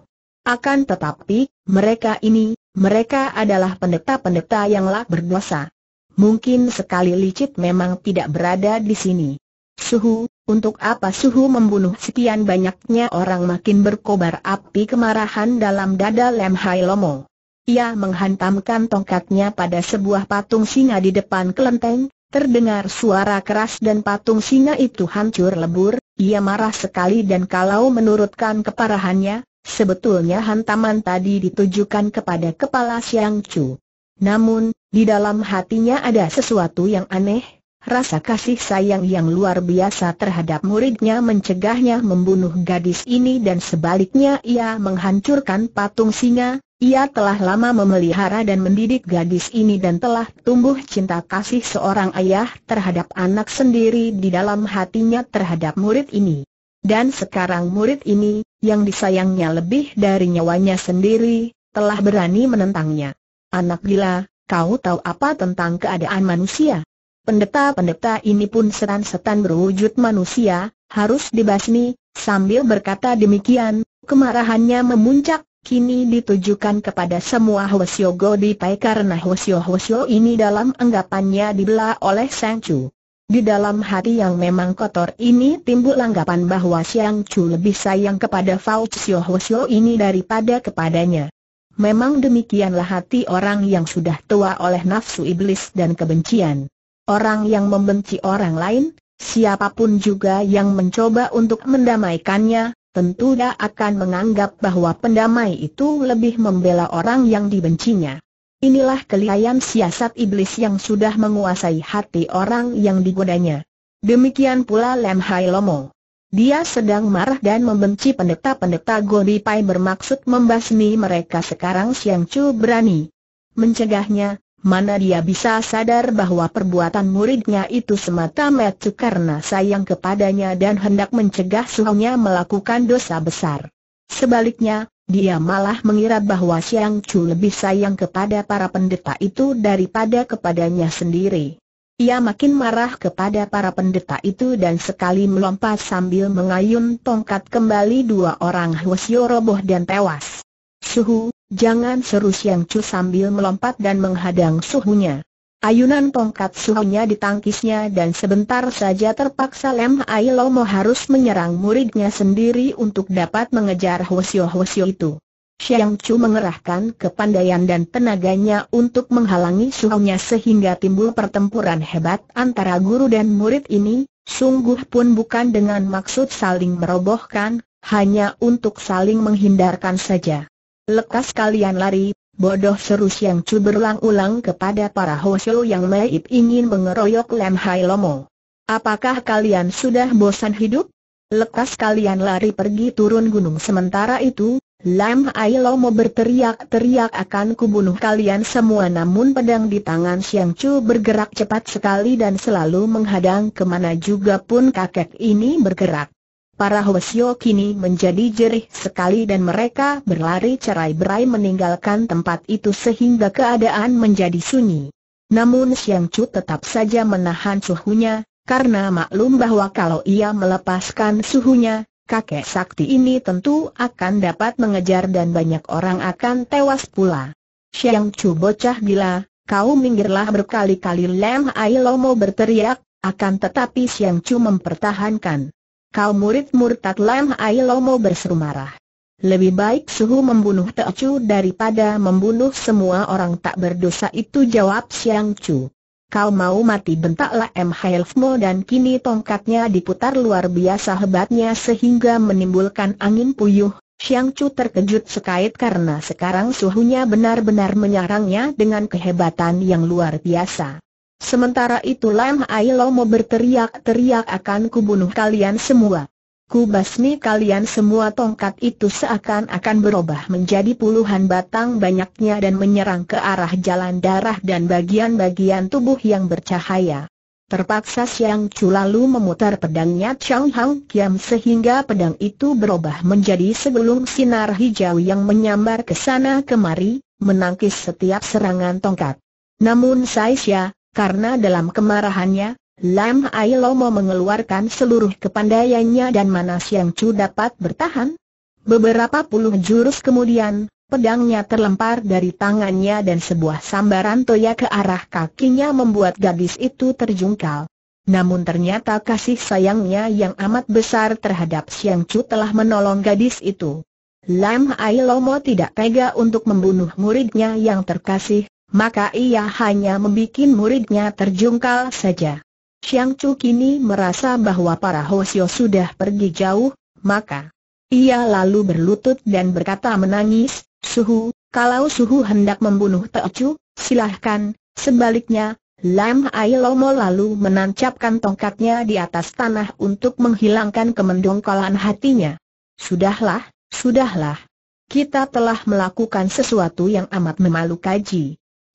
Akan tetapi, mereka ini, mereka adalah pendeta-pendeta yang lah berdosa. Mungkin sekali licit memang tidak berada di sini. Suhu, untuk apa suhu membunuh sekian banyaknya orang makin berkobar api kemarahan dalam dada lemhai Hai Lomo. Ia menghantamkan tongkatnya pada sebuah patung singa di depan kelenteng, terdengar suara keras dan patung singa itu hancur lebur, ia marah sekali dan kalau menurutkan keparahannya, sebetulnya hantaman tadi ditujukan kepada kepala Siang Chu. Namun, di dalam hatinya ada sesuatu yang aneh, rasa kasih sayang yang luar biasa terhadap muridnya mencegahnya membunuh gadis ini dan sebaliknya ia menghancurkan patung singa, ia telah lama memelihara dan mendidik gadis ini dan telah tumbuh cinta kasih seorang ayah terhadap anak sendiri di dalam hatinya terhadap murid ini. Dan sekarang murid ini, yang disayangnya lebih dari nyawanya sendiri, telah berani menentangnya. Anak gila, kau tahu apa tentang keadaan manusia? Pendeta-pendeta ini pun setan-setan berwujud manusia, harus dibasmi, sambil berkata demikian, kemarahannya memuncak kini ditujukan kepada semua Hwasyo Pai karena Hwasyo-Hwasyo ini dalam anggapannya dibelah oleh Sang Chu. Di dalam hati yang memang kotor ini timbul anggapan bahwa Siang Chu lebih sayang kepada Fau Cio Hwasyo ini daripada kepadanya. Memang demikianlah hati orang yang sudah tua oleh nafsu iblis dan kebencian. Orang yang membenci orang lain, siapapun juga yang mencoba untuk mendamaikannya, tentu dia akan menganggap bahwa pendamai itu lebih membela orang yang dibencinya. Inilah kelihayan siasat iblis yang sudah menguasai hati orang yang digodanya. Demikian pula Lem Hai Lomo. Dia sedang marah dan membenci pendeta-pendeta Gobi Pai bermaksud membasmi mereka sekarang Siang Chu berani mencegahnya, Mana dia bisa sadar bahwa perbuatan muridnya itu semata-mata karena sayang kepadanya dan hendak mencegah suhunya melakukan dosa besar. Sebaliknya, dia malah mengira bahwa Siang Chu lebih sayang kepada para pendeta itu daripada kepadanya sendiri. Ia makin marah kepada para pendeta itu dan sekali melompat sambil mengayun tongkat kembali dua orang Hwasyo roboh dan tewas. Suhu, jangan seru Siang Chu sambil melompat dan menghadang suhunya. Ayunan tongkat suhunya ditangkisnya dan sebentar saja terpaksa Lem Ai Lomo harus menyerang muridnya sendiri untuk dapat mengejar Hosio-Hosio itu. Siang Chu mengerahkan kepandaian dan tenaganya untuk menghalangi suhunya sehingga timbul pertempuran hebat antara guru dan murid ini, sungguh pun bukan dengan maksud saling merobohkan, hanya untuk saling menghindarkan saja. Lekas kalian lari, bodoh seru Siang cu berulang-ulang kepada para Hosyo yang leip ingin mengeroyok Lem Hai Lomo. Apakah kalian sudah bosan hidup? Lekas kalian lari pergi turun gunung sementara itu, Lam Hai Lomo berteriak-teriak akan kubunuh kalian semua namun pedang di tangan Siang Chu bergerak cepat sekali dan selalu menghadang kemana juga pun kakek ini bergerak. Para Hwasyo kini menjadi jerih sekali dan mereka berlari cerai-berai meninggalkan tempat itu sehingga keadaan menjadi sunyi. Namun Siang Chu tetap saja menahan suhunya, karena maklum bahwa kalau ia melepaskan suhunya, kakek sakti ini tentu akan dapat mengejar dan banyak orang akan tewas pula. Siang Chu bocah gila, kau minggirlah berkali-kali Lem Ai Lomo berteriak, akan tetapi Siang Chu mempertahankan. Kau murid murtad Lam Hai Lomo berseru marah. Lebih baik suhu membunuh Chu daripada membunuh semua orang tak berdosa itu jawab Siang Chu. Kau mau mati bentaklah M. Hai dan kini tongkatnya diputar luar biasa hebatnya sehingga menimbulkan angin puyuh. Siang Chu terkejut sekait karena sekarang suhunya benar-benar menyerangnya dengan kehebatan yang luar biasa. Sementara itu Lam mau berteriak-teriak akan kubunuh kalian semua. Kubasmi kalian semua tongkat itu seakan-akan berubah menjadi puluhan batang banyaknya dan menyerang ke arah jalan darah dan bagian-bagian tubuh yang bercahaya. Terpaksa Siang Chu lalu memutar pedangnya Chang Hang Kiam sehingga pedang itu berubah menjadi sebelum sinar hijau yang menyambar ke sana kemari, menangkis setiap serangan tongkat. Namun Saisya, karena dalam kemarahannya, Lam Ai Lomo mengeluarkan seluruh kepandaiannya dan mana Yang Chu dapat bertahan. Beberapa puluh jurus kemudian, pedangnya terlempar dari tangannya dan sebuah sambaran toya ke arah kakinya membuat gadis itu terjungkal. Namun ternyata kasih sayangnya yang amat besar terhadap Siang Chu telah menolong gadis itu. Lam Ailomo tidak tega untuk membunuh muridnya yang terkasih, maka ia hanya membuat muridnya terjungkal saja. Xiang Chu kini merasa bahwa para Hosio sudah pergi jauh, maka ia lalu berlutut dan berkata menangis, Suhu, kalau Suhu hendak membunuh Chu, silahkan, sebaliknya, Lam Lomo lalu menancapkan tongkatnya di atas tanah untuk menghilangkan kemendongkolan hatinya. Sudahlah, sudahlah. Kita telah melakukan sesuatu yang amat memalukan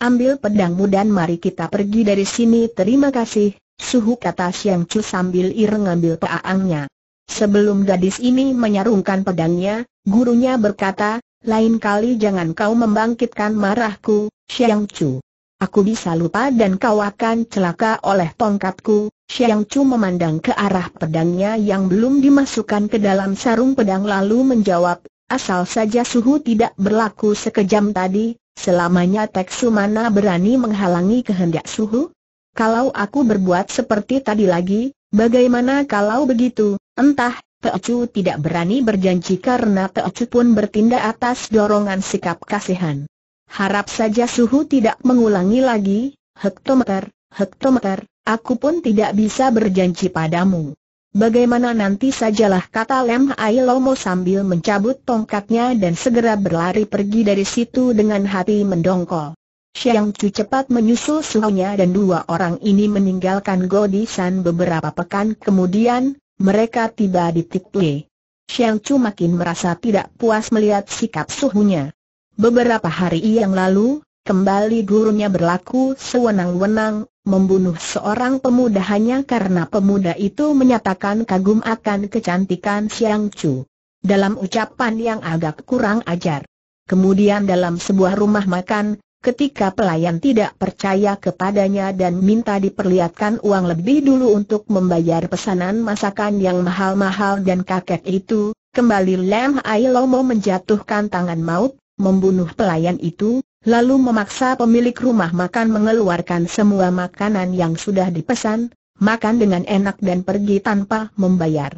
Ambil pedangmu dan mari kita pergi dari sini terima kasih, suhu kata Siang Chu sambil ir ambil peaangnya. Sebelum gadis ini menyarungkan pedangnya, gurunya berkata, lain kali jangan kau membangkitkan marahku, Siang Chu. Aku bisa lupa dan kau akan celaka oleh tongkatku, Siang Chu memandang ke arah pedangnya yang belum dimasukkan ke dalam sarung pedang lalu menjawab, asal saja suhu tidak berlaku sekejam tadi, Selamanya Sumana berani menghalangi kehendak suhu? Kalau aku berbuat seperti tadi lagi, bagaimana kalau begitu? Entah, Teocu tidak berani berjanji karena Teocu pun bertindak atas dorongan sikap kasihan. Harap saja suhu tidak mengulangi lagi, hektometer, hektometer, aku pun tidak bisa berjanji padamu. Bagaimana nanti sajalah kata Lem Hai Lomo sambil mencabut tongkatnya dan segera berlari pergi dari situ dengan hati mendongkol. Xiang Chu cepat menyusul suhunya dan dua orang ini meninggalkan Godisan beberapa pekan kemudian, mereka tiba di Tikle. Xiang Chu makin merasa tidak puas melihat sikap suhunya. Beberapa hari yang lalu, Kembali gurunya berlaku sewenang-wenang, membunuh seorang pemuda hanya karena pemuda itu menyatakan kagum akan kecantikan Siang Chu. Dalam ucapan yang agak kurang ajar. Kemudian dalam sebuah rumah makan, ketika pelayan tidak percaya kepadanya dan minta diperlihatkan uang lebih dulu untuk membayar pesanan masakan yang mahal-mahal dan kakek itu, kembali Lem Ailomo menjatuhkan tangan maut, membunuh pelayan itu, lalu memaksa pemilik rumah makan mengeluarkan semua makanan yang sudah dipesan, makan dengan enak dan pergi tanpa membayar.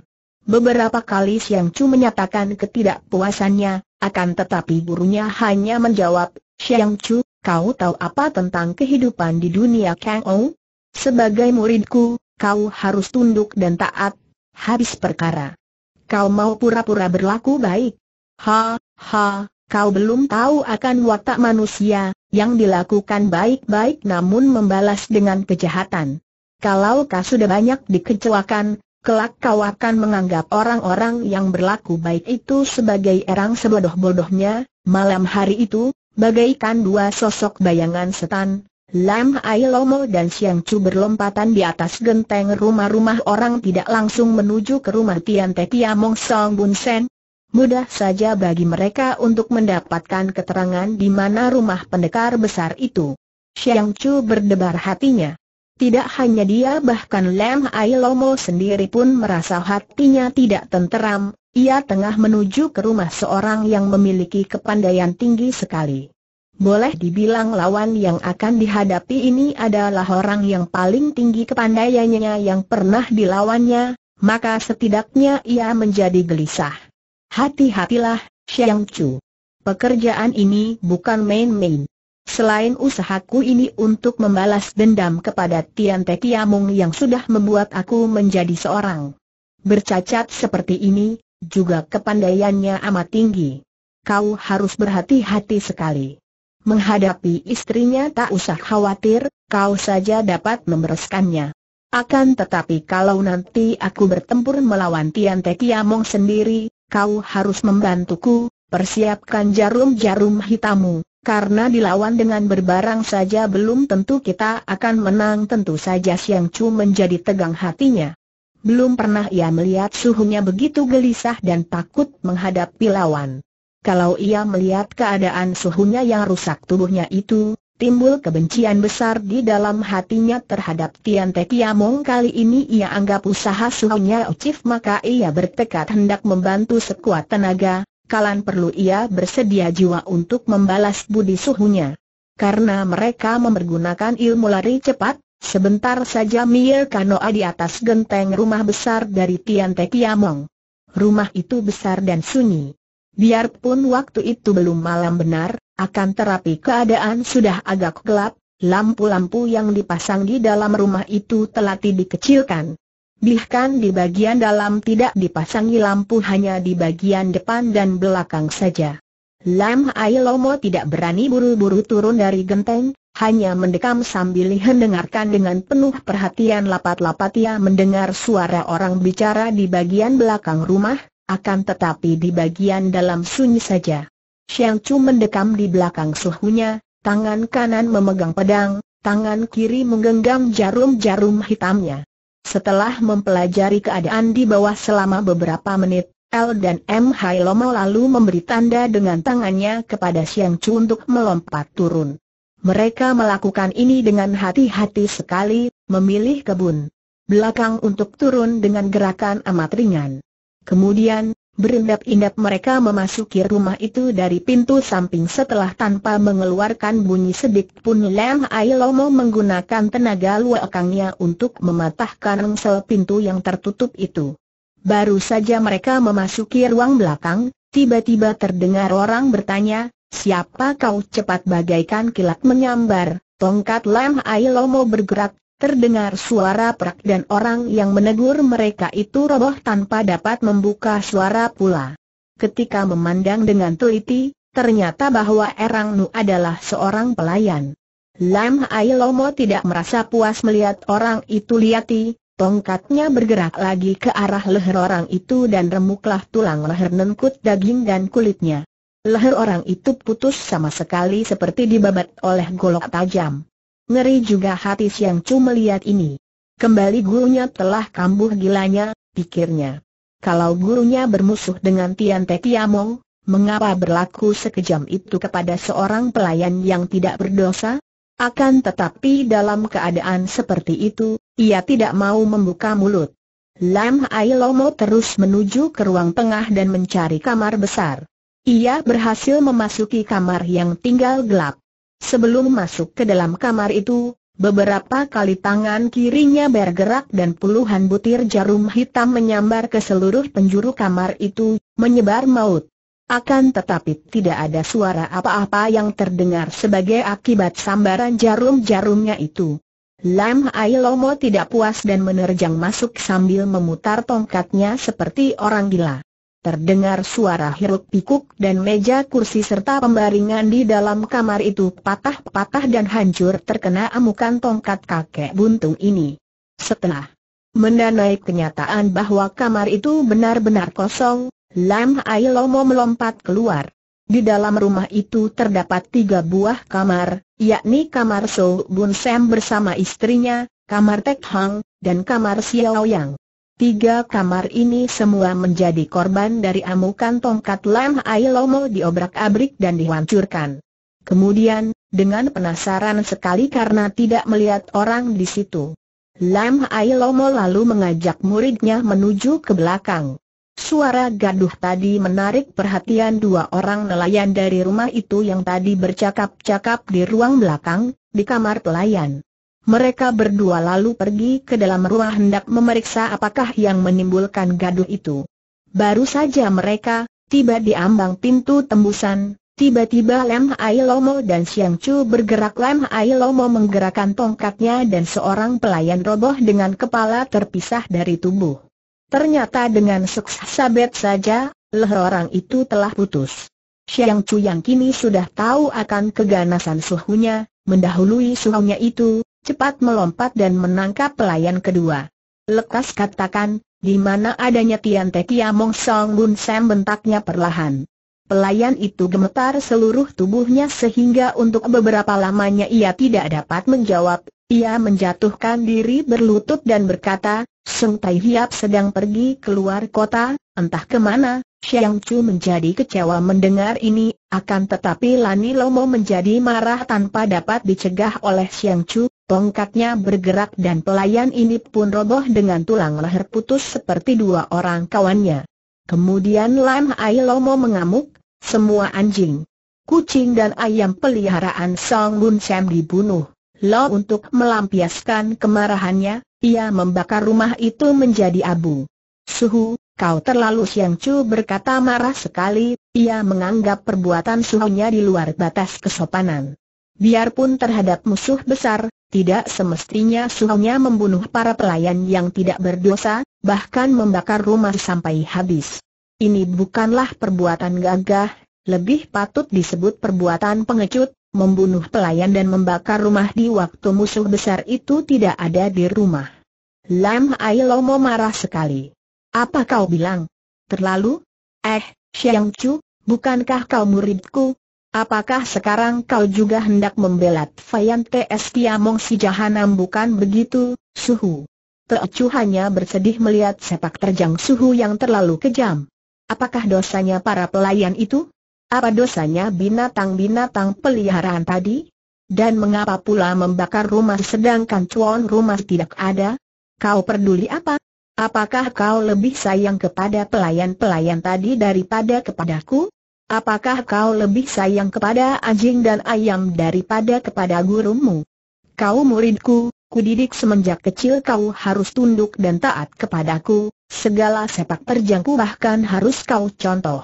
Beberapa kali Siang Chu menyatakan ketidakpuasannya, akan tetapi gurunya hanya menjawab, Siang Chu, kau tahu apa tentang kehidupan di dunia Kang Ou? Sebagai muridku, kau harus tunduk dan taat, habis perkara. Kau mau pura-pura berlaku baik? Ha, ha, Kau belum tahu akan watak manusia, yang dilakukan baik-baik namun membalas dengan kejahatan. Kalau kau sudah banyak dikecewakan, kelak kau akan menganggap orang-orang yang berlaku baik itu sebagai erang sebodoh-bodohnya, malam hari itu, bagaikan dua sosok bayangan setan, Lam Ai Lomo dan Siang Chu berlompatan di atas genteng rumah-rumah orang tidak langsung menuju ke rumah Tian Te Tia Mong Song Bun Sen, mudah saja bagi mereka untuk mendapatkan keterangan di mana rumah pendekar besar itu. Xiang Chu berdebar hatinya. Tidak hanya dia bahkan Lam Lomo sendiri pun merasa hatinya tidak tenteram, ia tengah menuju ke rumah seorang yang memiliki kepandaian tinggi sekali. Boleh dibilang lawan yang akan dihadapi ini adalah orang yang paling tinggi kepandaiannya yang pernah dilawannya, maka setidaknya ia menjadi gelisah. Hati-hatilah, Xiang Chu. Pekerjaan ini bukan main-main. Selain usahaku ini untuk membalas dendam kepada Tian Te Kiamung yang sudah membuat aku menjadi seorang bercacat seperti ini, juga kepandaiannya amat tinggi. Kau harus berhati-hati sekali. Menghadapi istrinya tak usah khawatir, kau saja dapat membereskannya. Akan tetapi kalau nanti aku bertempur melawan Tian Te Kiamong sendiri, kau harus membantuku, persiapkan jarum-jarum hitammu. karena dilawan dengan berbarang saja belum tentu kita akan menang tentu saja Siang Chu menjadi tegang hatinya. Belum pernah ia melihat suhunya begitu gelisah dan takut menghadapi lawan. Kalau ia melihat keadaan suhunya yang rusak tubuhnya itu, timbul kebencian besar di dalam hatinya terhadap Tian Te Kiamong kali ini ia anggap usaha suhunya Ocif maka ia bertekad hendak membantu sekuat tenaga, kalan perlu ia bersedia jiwa untuk membalas budi suhunya. Karena mereka memergunakan ilmu lari cepat, sebentar saja Mir Kanoa di atas genteng rumah besar dari Tian Te Kiamong. Rumah itu besar dan sunyi. Biarpun waktu itu belum malam benar, akan terapi keadaan sudah agak gelap, lampu-lampu yang dipasang di dalam rumah itu telah tidak dikecilkan. Bahkan di bagian dalam tidak dipasangi lampu hanya di bagian depan dan belakang saja. Lam Ai Lomo tidak berani buru-buru turun dari genteng, hanya mendekam sambil mendengarkan dengan penuh perhatian lapat-lapat ia mendengar suara orang bicara di bagian belakang rumah, akan tetapi di bagian dalam sunyi saja. Xiang Chu mendekam di belakang suhunya, tangan kanan memegang pedang, tangan kiri menggenggam jarum-jarum hitamnya. Setelah mempelajari keadaan di bawah selama beberapa menit, L dan M Hai Lomo lalu memberi tanda dengan tangannya kepada Xiang Chu untuk melompat turun. Mereka melakukan ini dengan hati-hati sekali, memilih kebun belakang untuk turun dengan gerakan amat ringan. Kemudian, berendap indap mereka memasuki rumah itu dari pintu samping setelah tanpa mengeluarkan bunyi sedikit pun Lam Ailomo menggunakan tenaga luakangnya untuk mematahkan sel pintu yang tertutup itu. Baru saja mereka memasuki ruang belakang, tiba-tiba terdengar orang bertanya, siapa kau cepat bagaikan kilat menyambar, tongkat Lam Ailomo bergerak, Terdengar suara perak dan orang yang menegur mereka itu roboh tanpa dapat membuka suara pula. Ketika memandang dengan teliti, ternyata bahwa Erang Nu adalah seorang pelayan. Lam Hai Lomo tidak merasa puas melihat orang itu liati, tongkatnya bergerak lagi ke arah leher orang itu dan remuklah tulang leher nengkut daging dan kulitnya. Leher orang itu putus sama sekali seperti dibabat oleh golok tajam. Ngeri juga hati Siang Chu melihat ini. Kembali gurunya telah kambuh gilanya, pikirnya. Kalau gurunya bermusuh dengan Tian Te Kiamong, mengapa berlaku sekejam itu kepada seorang pelayan yang tidak berdosa? Akan tetapi dalam keadaan seperti itu, ia tidak mau membuka mulut. Lam Hai Lomo terus menuju ke ruang tengah dan mencari kamar besar. Ia berhasil memasuki kamar yang tinggal gelap. Sebelum masuk ke dalam kamar itu, beberapa kali tangan kirinya bergerak dan puluhan butir jarum hitam menyambar ke seluruh penjuru kamar itu, menyebar maut. Akan tetapi tidak ada suara apa-apa yang terdengar sebagai akibat sambaran jarum-jarumnya itu. Lam Hai Lomo tidak puas dan menerjang masuk sambil memutar tongkatnya seperti orang gila. Terdengar suara hiruk pikuk dan meja kursi serta pembaringan di dalam kamar itu patah-patah dan hancur terkena amukan tongkat kakek buntung ini. Setelah mendanai kenyataan bahwa kamar itu benar-benar kosong, Lam Ailomo melompat keluar. Di dalam rumah itu terdapat tiga buah kamar, yakni kamar So Bun Sam bersama istrinya, kamar Tek Hang, dan kamar Xiao Yang. Tiga kamar ini semua menjadi korban dari amukan tongkat Lam Ailomo diobrak-abrik dan dihancurkan. Kemudian, dengan penasaran sekali karena tidak melihat orang di situ, Lam Ailomo lalu mengajak muridnya menuju ke belakang. Suara gaduh tadi menarik perhatian dua orang nelayan dari rumah itu yang tadi bercakap-cakap di ruang belakang, di kamar pelayan. Mereka berdua lalu pergi ke dalam ruang hendak memeriksa apakah yang menimbulkan gaduh itu. Baru saja mereka tiba di ambang pintu tembusan, tiba-tiba Lam Hai Lomo dan Siang Chu bergerak Lam Hai Lomo menggerakkan tongkatnya dan seorang pelayan roboh dengan kepala terpisah dari tubuh. Ternyata dengan seksabet saja, leher orang itu telah putus. Siang Chu yang kini sudah tahu akan keganasan suhunya, mendahului suhunya itu, cepat melompat dan menangkap pelayan kedua. Lekas katakan, di mana adanya Tian Te Kiamong Song Bun Sam bentaknya perlahan. Pelayan itu gemetar seluruh tubuhnya sehingga untuk beberapa lamanya ia tidak dapat menjawab. Ia menjatuhkan diri berlutut dan berkata, Sung Tai Hiap sedang pergi keluar kota, entah kemana, Xiang Chu menjadi kecewa mendengar ini, akan tetapi Lani Lomo menjadi marah tanpa dapat dicegah oleh Xiang Chu, Tongkatnya bergerak dan pelayan ini pun roboh dengan tulang leher putus seperti dua orang kawannya. Kemudian Lam Ai Lomo mengamuk, semua anjing, kucing dan ayam peliharaan Song Bun Sam dibunuh. Lo untuk melampiaskan kemarahannya, ia membakar rumah itu menjadi abu. Suhu, kau terlalu siang cu berkata marah sekali, ia menganggap perbuatan suhunya di luar batas kesopanan. Biarpun terhadap musuh besar, tidak semestinya suhunya membunuh para pelayan yang tidak berdosa, bahkan membakar rumah sampai habis. Ini bukanlah perbuatan gagah, lebih patut disebut perbuatan pengecut, membunuh pelayan dan membakar rumah di waktu musuh besar itu tidak ada di rumah. Lam Ailomo marah sekali. Apa kau bilang? Terlalu? Eh, Xiang Chu, bukankah kau muridku? Apakah sekarang kau juga hendak membelat Fayan TS Tiamong si Jahanam bukan begitu, Suhu? Teocu hanya bersedih melihat sepak terjang Suhu yang terlalu kejam. Apakah dosanya para pelayan itu? Apa dosanya binatang-binatang peliharaan tadi? Dan mengapa pula membakar rumah sedangkan cuan rumah tidak ada? Kau peduli apa? Apakah kau lebih sayang kepada pelayan-pelayan tadi daripada kepadaku? Apakah kau lebih sayang kepada anjing dan ayam daripada kepada gurumu? Kau muridku, ku didik semenjak kecil kau harus tunduk dan taat kepadaku, segala sepak terjangku bahkan harus kau contoh.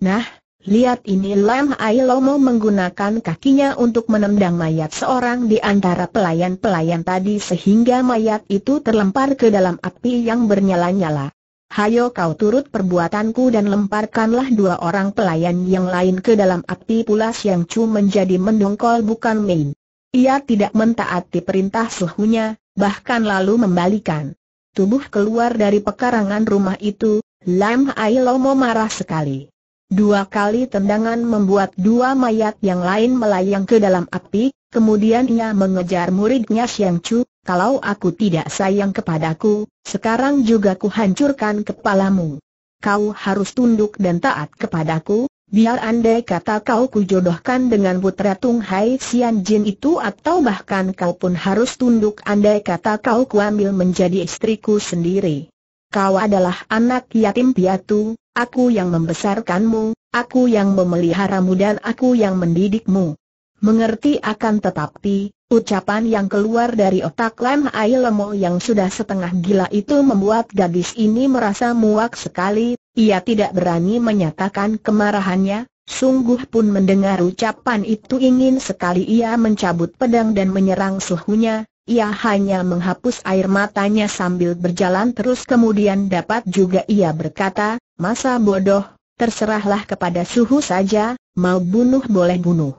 Nah, lihat ini Lam Ai Lomo menggunakan kakinya untuk menendang mayat seorang di antara pelayan-pelayan tadi sehingga mayat itu terlempar ke dalam api yang bernyala-nyala hayo kau turut perbuatanku dan lemparkanlah dua orang pelayan yang lain ke dalam api pulas yang cu menjadi mendongkol bukan main. Ia tidak mentaati perintah suhunya, bahkan lalu membalikan tubuh keluar dari pekarangan rumah itu, Lam Hai Lomo marah sekali. Dua kali tendangan membuat dua mayat yang lain melayang ke dalam api, Kemudian ia mengejar muridnya Xiang Chu, kalau aku tidak sayang kepadaku, sekarang juga kuhancurkan kepalamu. Kau harus tunduk dan taat kepadaku, biar andai kata kau kujodohkan dengan putra Tung Hai Xian Jin itu atau bahkan kau pun harus tunduk andai kata kau kuambil menjadi istriku sendiri. Kau adalah anak yatim piatu, aku yang membesarkanmu, aku yang memeliharamu dan aku yang mendidikmu. Mengerti akan tetapi, ucapan yang keluar dari otak Lem Ai Lemo yang sudah setengah gila itu membuat gadis ini merasa muak sekali, ia tidak berani menyatakan kemarahannya, sungguh pun mendengar ucapan itu ingin sekali ia mencabut pedang dan menyerang suhunya, ia hanya menghapus air matanya sambil berjalan terus kemudian dapat juga ia berkata, masa bodoh, terserahlah kepada suhu saja, mau bunuh boleh bunuh.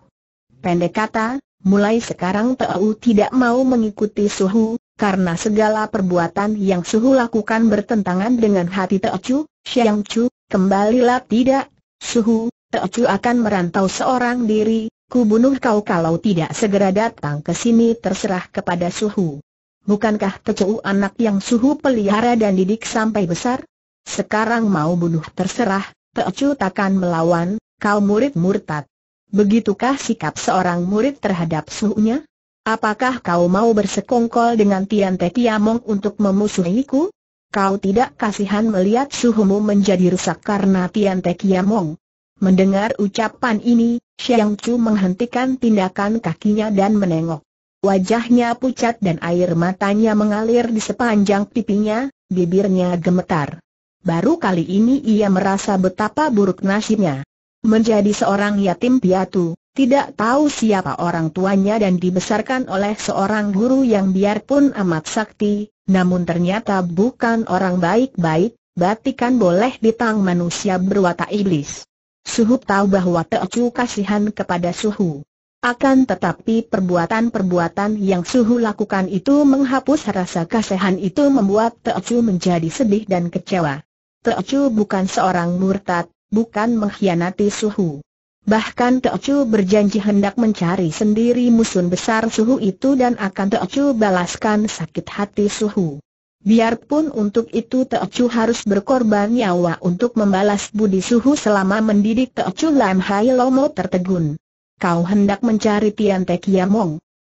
Pendek kata, mulai sekarang Tau tidak mau mengikuti Suhu, karena segala perbuatan yang Suhu lakukan bertentangan dengan hati Tau Chu, Xiang Chu, kembalilah tidak, Suhu, Tau Chu akan merantau seorang diri, ku bunuh kau kalau tidak segera datang ke sini terserah kepada Suhu. Bukankah Tau anak yang Suhu pelihara dan didik sampai besar? Sekarang mau bunuh terserah, Tau takkan melawan, kau murid murtad. Begitukah sikap seorang murid terhadap suhunya? Apakah kau mau bersekongkol dengan Tian Te Tiamong untuk memusuhiku? Kau tidak kasihan melihat suhumu menjadi rusak karena Tian Te Tiamong. Mendengar ucapan ini, Xiang Chu menghentikan tindakan kakinya dan menengok. Wajahnya pucat dan air matanya mengalir di sepanjang pipinya, bibirnya gemetar. Baru kali ini ia merasa betapa buruk nasibnya. Menjadi seorang yatim piatu, tidak tahu siapa orang tuanya dan dibesarkan oleh seorang guru yang biarpun amat sakti, namun ternyata bukan orang baik-baik, batikan boleh ditang manusia berwatak iblis. Suhu tahu bahwa Teocu kasihan kepada Suhu. Akan tetapi perbuatan-perbuatan yang Suhu lakukan itu menghapus rasa kasihan itu membuat Teocu menjadi sedih dan kecewa. Teocu bukan seorang murtad, bukan mengkhianati suhu. Bahkan Teocu berjanji hendak mencari sendiri musuh besar suhu itu dan akan Teocu balaskan sakit hati suhu. Biarpun untuk itu Teocu harus berkorban nyawa untuk membalas budi suhu selama mendidik Teocu Lam Hai Lomo tertegun. Kau hendak mencari Tian Te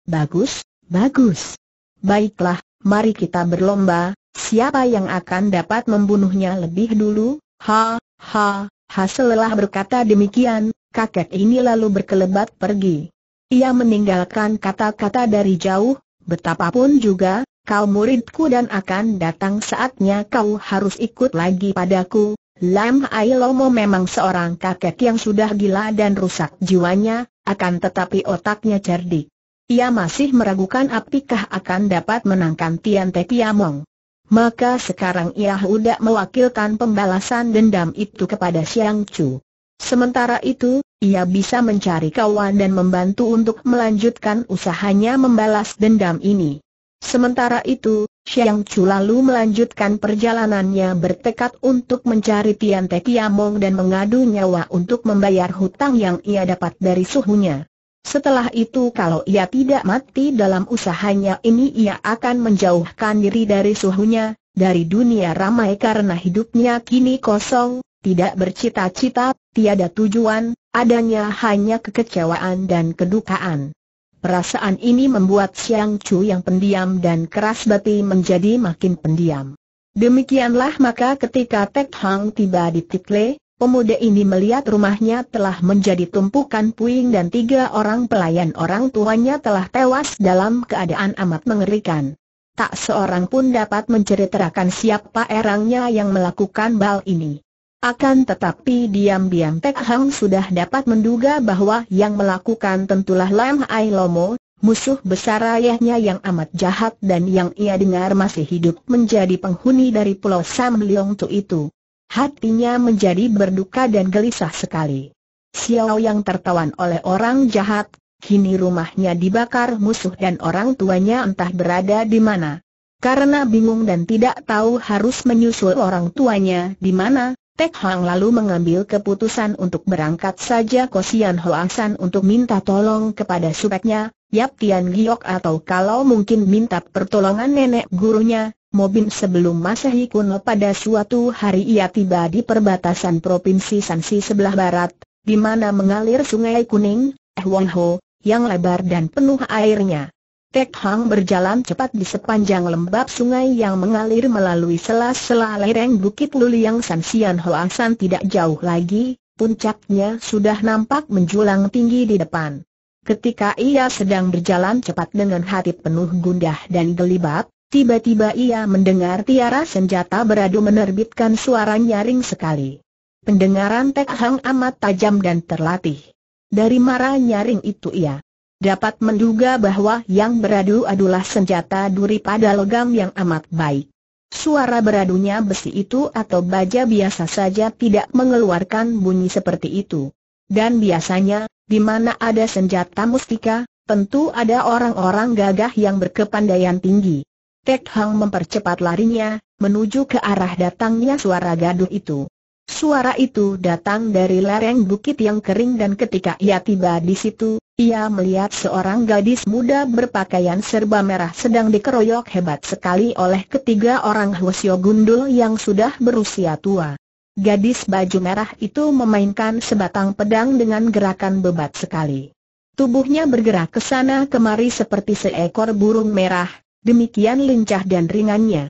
Bagus, bagus. Baiklah, mari kita berlomba, siapa yang akan dapat membunuhnya lebih dulu? Ha, ha, Hasil lelah berkata demikian, kakek ini lalu berkelebat pergi. Ia meninggalkan kata-kata dari jauh, betapapun juga, kau muridku dan akan datang saatnya kau harus ikut lagi padaku. Lam Ailomo memang seorang kakek yang sudah gila dan rusak jiwanya, akan tetapi otaknya cerdik. Ia masih meragukan apakah akan dapat menangkan Tian Te Piamong maka sekarang ia hendak mewakilkan pembalasan dendam itu kepada Siang Chu. Sementara itu, ia bisa mencari kawan dan membantu untuk melanjutkan usahanya membalas dendam ini. Sementara itu, Xiang Chu lalu melanjutkan perjalanannya bertekad untuk mencari Tian Te Kiamong dan mengadu nyawa untuk membayar hutang yang ia dapat dari suhunya. Setelah itu kalau ia tidak mati dalam usahanya ini ia akan menjauhkan diri dari suhunya, dari dunia ramai karena hidupnya kini kosong, tidak bercita-cita, tiada tujuan, adanya hanya kekecewaan dan kedukaan. Perasaan ini membuat Siang Chu yang pendiam dan keras bati menjadi makin pendiam. Demikianlah maka ketika Tek Hang tiba di Tikle, Pemuda ini melihat rumahnya telah menjadi tumpukan puing dan tiga orang pelayan orang tuanya telah tewas dalam keadaan amat mengerikan. Tak seorang pun dapat menceritakan siapa erangnya yang melakukan bal ini. Akan tetapi diam-diam Pek Hang sudah dapat menduga bahwa yang melakukan tentulah Lam Ai Lomo, musuh besar ayahnya yang amat jahat dan yang ia dengar masih hidup menjadi penghuni dari pulau Sam Leong Tu itu. Hatinya menjadi berduka dan gelisah sekali. Xiao yang tertawan oleh orang jahat, kini rumahnya dibakar musuh dan orang tuanya entah berada di mana. Karena bingung dan tidak tahu harus menyusul orang tuanya di mana, Tek Hang lalu mengambil keputusan untuk berangkat saja ke Sian Hoasan untuk minta tolong kepada supeknya, Yap Tian Giok atau kalau mungkin minta pertolongan nenek gurunya, Mobin sebelum Masehi kuno pada suatu hari ia tiba di perbatasan Provinsi Sansi sebelah barat, di mana mengalir sungai kuning, Eh Ho, yang lebar dan penuh airnya. Tek Hang berjalan cepat di sepanjang lembab sungai yang mengalir melalui sela-sela lereng Bukit Luliang San Sian Hoasan tidak jauh lagi, puncaknya sudah nampak menjulang tinggi di depan. Ketika ia sedang berjalan cepat dengan hati penuh gundah dan gelibat, tiba-tiba ia mendengar tiara senjata beradu menerbitkan suara nyaring sekali. Pendengaran Tek Hang amat tajam dan terlatih. Dari marah nyaring itu ia dapat menduga bahwa yang beradu adalah senjata duri pada logam yang amat baik. Suara beradunya besi itu atau baja biasa saja tidak mengeluarkan bunyi seperti itu. Dan biasanya, di mana ada senjata mustika, tentu ada orang-orang gagah yang berkepandaian tinggi. Tek Hang mempercepat larinya, menuju ke arah datangnya suara gaduh itu. Suara itu datang dari lereng bukit yang kering dan ketika ia tiba di situ, ia melihat seorang gadis muda berpakaian serba merah sedang dikeroyok hebat sekali oleh ketiga orang Hwasyo Gundul yang sudah berusia tua. Gadis baju merah itu memainkan sebatang pedang dengan gerakan bebat sekali. Tubuhnya bergerak ke sana kemari seperti seekor burung merah, demikian lincah dan ringannya.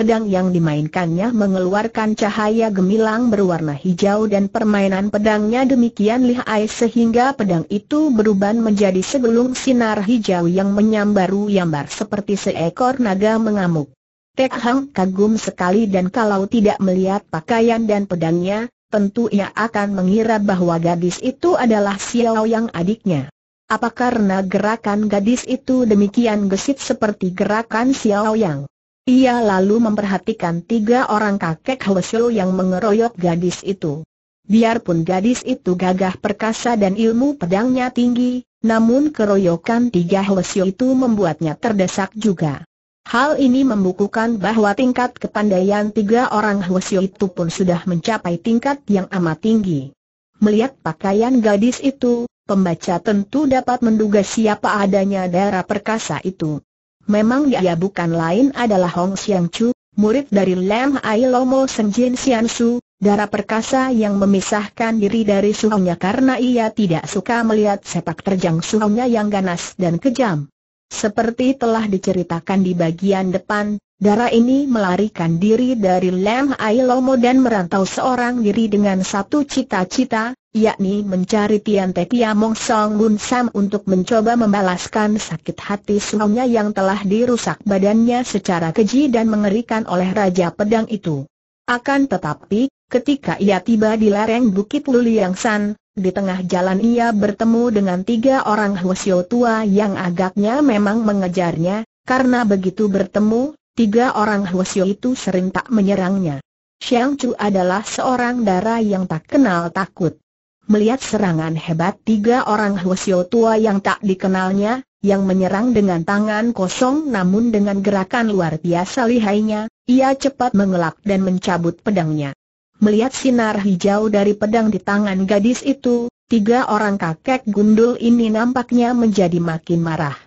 Pedang yang dimainkannya mengeluarkan cahaya gemilang berwarna hijau dan permainan pedangnya demikian lihai sehingga pedang itu berubah menjadi segelung sinar hijau yang menyambaru-yambar seperti seekor naga mengamuk. Tek Hang kagum sekali dan kalau tidak melihat pakaian dan pedangnya, tentu ia akan mengira bahwa gadis itu adalah Xiao yang adiknya. Apa karena gerakan gadis itu demikian gesit seperti gerakan Xiao Yang? Ia lalu memperhatikan tiga orang kakek Hwesyo yang mengeroyok gadis itu. Biarpun gadis itu gagah perkasa dan ilmu pedangnya tinggi, namun keroyokan tiga Hwesyo itu membuatnya terdesak juga. Hal ini membukukan bahwa tingkat kepandaian tiga orang Hwesyo itu pun sudah mencapai tingkat yang amat tinggi. Melihat pakaian gadis itu, pembaca tentu dapat menduga siapa adanya darah perkasa itu. Memang dia ya, ya bukan lain adalah Hong Xiang Chu, murid dari Lam Ai Lomo Senjin Xian Su, darah perkasa yang memisahkan diri dari suhunya karena ia tidak suka melihat sepak terjang suhunya yang ganas dan kejam. Seperti telah diceritakan di bagian depan, Darah ini melarikan diri dari Lem Ailomo dan merantau seorang diri dengan satu cita-cita, yakni mencari Tian Te Pia Song Bun Sam untuk mencoba membalaskan sakit hati suamnya yang telah dirusak badannya secara keji dan mengerikan oleh Raja Pedang itu. Akan tetapi, ketika ia tiba di lereng Bukit Luliang San, di tengah jalan ia bertemu dengan tiga orang Hwasyo tua yang agaknya memang mengejarnya, karena begitu bertemu, Tiga orang Huosio itu sering tak menyerangnya. Xiang Chu adalah seorang dara yang tak kenal takut. Melihat serangan hebat tiga orang Huosio tua yang tak dikenalnya, yang menyerang dengan tangan kosong namun dengan gerakan luar biasa lihainya, ia cepat mengelak dan mencabut pedangnya. Melihat sinar hijau dari pedang di tangan gadis itu, tiga orang kakek gundul ini nampaknya menjadi makin marah.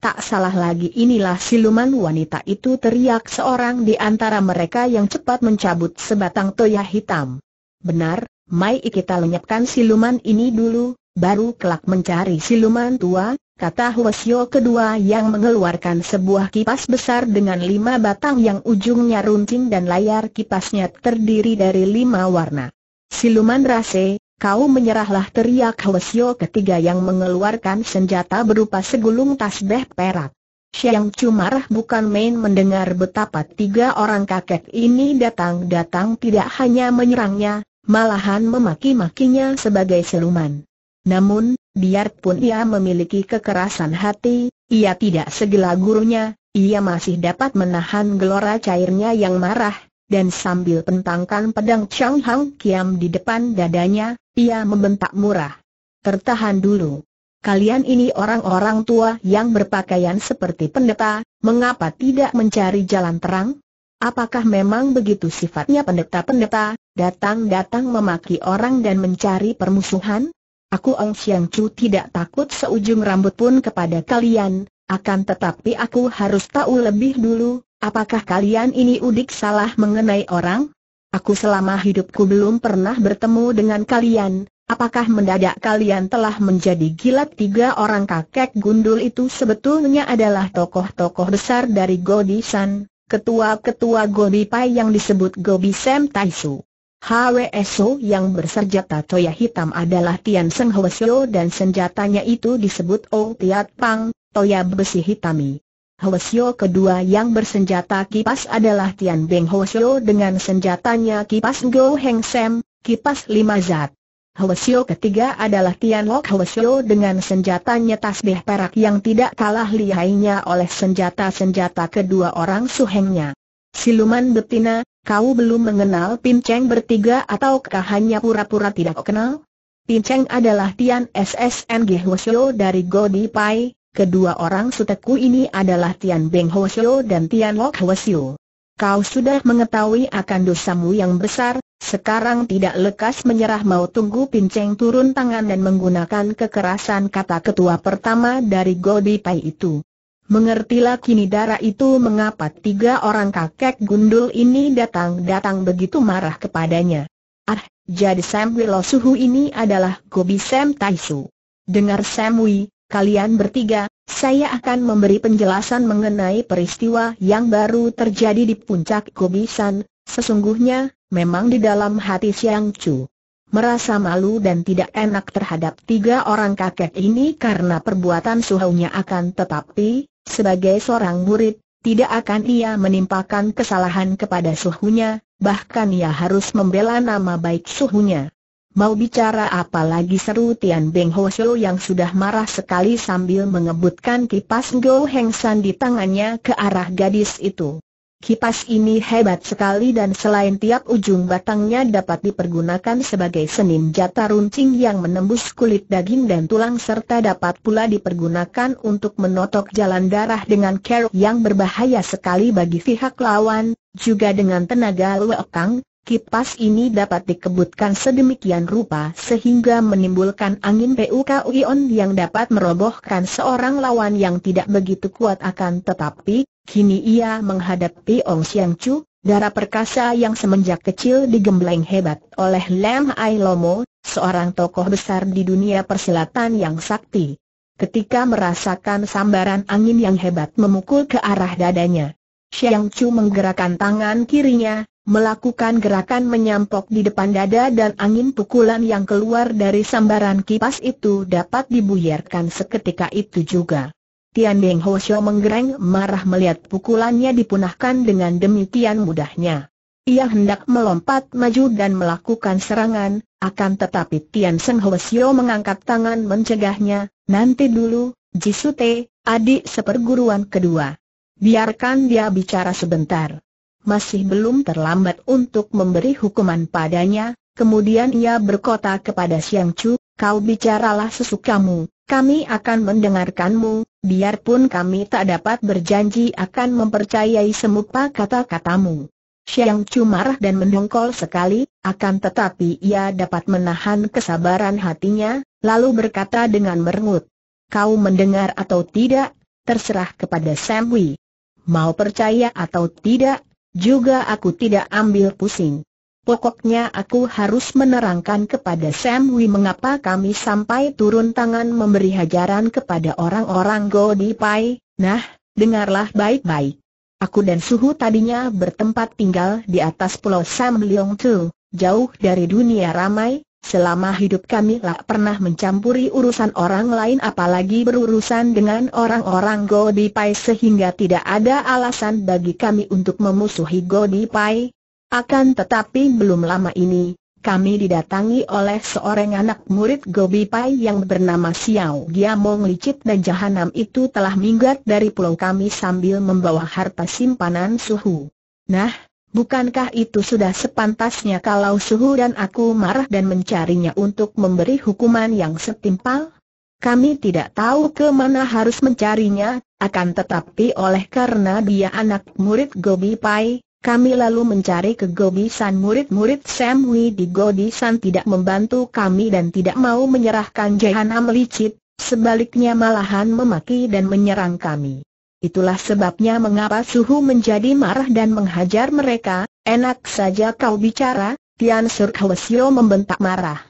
Tak salah lagi inilah siluman wanita itu teriak seorang di antara mereka yang cepat mencabut sebatang toya hitam. Benar, Mai kita lenyapkan siluman ini dulu, baru kelak mencari siluman tua, kata Huasyo kedua yang mengeluarkan sebuah kipas besar dengan lima batang yang ujungnya runcing dan layar kipasnya terdiri dari lima warna. Siluman rase, Kau menyerahlah teriak Hwesyo ketiga yang mengeluarkan senjata berupa segulung tasbeh perak. Siang Cumarah bukan main mendengar betapa tiga orang kakek ini datang-datang tidak hanya menyerangnya, malahan memaki-makinya sebagai siluman. Namun, biarpun ia memiliki kekerasan hati, ia tidak segila gurunya, ia masih dapat menahan gelora cairnya yang marah, dan sambil pentangkan pedang Chang Hang Kiam di depan dadanya, ia membentak murah. Tertahan dulu. Kalian ini orang-orang tua yang berpakaian seperti pendeta, mengapa tidak mencari jalan terang? Apakah memang begitu sifatnya pendeta-pendeta, datang-datang memaki orang dan mencari permusuhan? Aku Ong Siang Chu tidak takut seujung rambut pun kepada kalian, akan tetapi aku harus tahu lebih dulu, apakah kalian ini udik salah mengenai orang? Aku selama hidupku belum pernah bertemu dengan kalian, apakah mendadak kalian telah menjadi gilat tiga orang kakek gundul itu sebetulnya adalah tokoh-tokoh besar dari San, ketua-ketua Pai yang disebut Gobi Sem Taisu. HWSO yang bersenjata toya hitam adalah Tian Seng Hwesyo dan senjatanya itu disebut O Tiat Pang, toya besi hitami. Hwasyo kedua yang bersenjata kipas adalah Tian Beng Hwasyo dengan senjatanya kipas Go Heng Sam, kipas lima zat. Hwasyo ketiga adalah Tian Lok Hwasyo dengan senjatanya tasbih perak yang tidak kalah lihainya oleh senjata-senjata kedua orang suhengnya. Siluman betina, kau belum mengenal Pin Cheng bertiga ataukah hanya pura-pura tidak kenal? Pin Cheng adalah Tian SSNG Hwasyo dari Godi Pai, Kedua orang suteku ini adalah Tian Beng Ho Xiu dan Tian Lok Ho Xiu. Kau sudah mengetahui akan dosamu yang besar, sekarang tidak lekas menyerah mau tunggu pinceng turun tangan dan menggunakan kekerasan kata ketua pertama dari Godi Pai itu. Mengertilah kini darah itu mengapa tiga orang kakek gundul ini datang-datang begitu marah kepadanya. Ah, jadi Sam Wilo Suhu ini adalah Gobi Sam Taisu. Dengar Sam Wi, kalian bertiga, saya akan memberi penjelasan mengenai peristiwa yang baru terjadi di puncak Kobisan. sesungguhnya, memang di dalam hati Siang Chu. Merasa malu dan tidak enak terhadap tiga orang kakek ini karena perbuatan suhunya akan tetapi, sebagai seorang murid, tidak akan ia menimpakan kesalahan kepada suhunya, bahkan ia harus membela nama baik suhunya. Mau bicara apa lagi seru Tian Beng Ho Shou yang sudah marah sekali sambil mengebutkan kipas Go Heng San di tangannya ke arah gadis itu. Kipas ini hebat sekali dan selain tiap ujung batangnya dapat dipergunakan sebagai senin jata runcing yang menembus kulit daging dan tulang serta dapat pula dipergunakan untuk menotok jalan darah dengan keruk yang berbahaya sekali bagi pihak lawan, juga dengan tenaga Kang. Kipas ini dapat dikebutkan sedemikian rupa sehingga menimbulkan angin PUKUION yang dapat merobohkan seorang lawan yang tidak begitu kuat akan tetapi, kini ia menghadapi Ong Siang Chu, darah perkasa yang semenjak kecil digembleng hebat oleh Lam Ai Lomo, seorang tokoh besar di dunia persilatan yang sakti. Ketika merasakan sambaran angin yang hebat memukul ke arah dadanya, Xiang Chu menggerakkan tangan kirinya, melakukan gerakan menyampok di depan dada dan angin pukulan yang keluar dari sambaran kipas itu dapat dibuyarkan seketika itu juga. Tian Beng Ho Xiao menggereng marah melihat pukulannya dipunahkan dengan demikian mudahnya. Ia hendak melompat maju dan melakukan serangan, akan tetapi Tian Seng Ho Xiao mengangkat tangan mencegahnya, nanti dulu, Jisute, adik seperguruan kedua. Biarkan dia bicara sebentar masih belum terlambat untuk memberi hukuman padanya, kemudian ia berkata kepada Siang Chu, kau bicaralah sesukamu, kami akan mendengarkanmu, biarpun kami tak dapat berjanji akan mempercayai semua kata-katamu. Siang Chu marah dan mendongkol sekali, akan tetapi ia dapat menahan kesabaran hatinya, lalu berkata dengan merengut. Kau mendengar atau tidak, terserah kepada Sam Wei. Mau percaya atau tidak, juga aku tidak ambil pusing. Pokoknya aku harus menerangkan kepada Sam mengapa kami sampai turun tangan memberi hajaran kepada orang-orang Godi Pai. Nah, dengarlah baik-baik. Aku dan Suhu tadinya bertempat tinggal di atas pulau Sam Leong Tu, jauh dari dunia ramai, Selama hidup kami tak pernah mencampuri urusan orang lain apalagi berurusan dengan orang-orang Pai, sehingga tidak ada alasan bagi kami untuk memusuhi Pai. Akan tetapi belum lama ini, kami didatangi oleh seorang anak murid Gobi Pai yang bernama Xiao Giamong Licit dan Jahanam itu telah minggat dari pulau kami sambil membawa harta simpanan suhu. Nah, Bukankah itu sudah sepantasnya kalau Suhu dan aku marah dan mencarinya untuk memberi hukuman yang setimpal? Kami tidak tahu ke mana harus mencarinya, akan tetapi oleh karena dia anak murid Gobi Pai, kami lalu mencari ke Gobi San murid-murid Sam Hui di Gobi San tidak membantu kami dan tidak mau menyerahkan jahanam licit, sebaliknya malahan memaki dan menyerang kami. Itulah sebabnya mengapa Suhu menjadi marah dan menghajar mereka, enak saja kau bicara, Tian Sur membentak marah.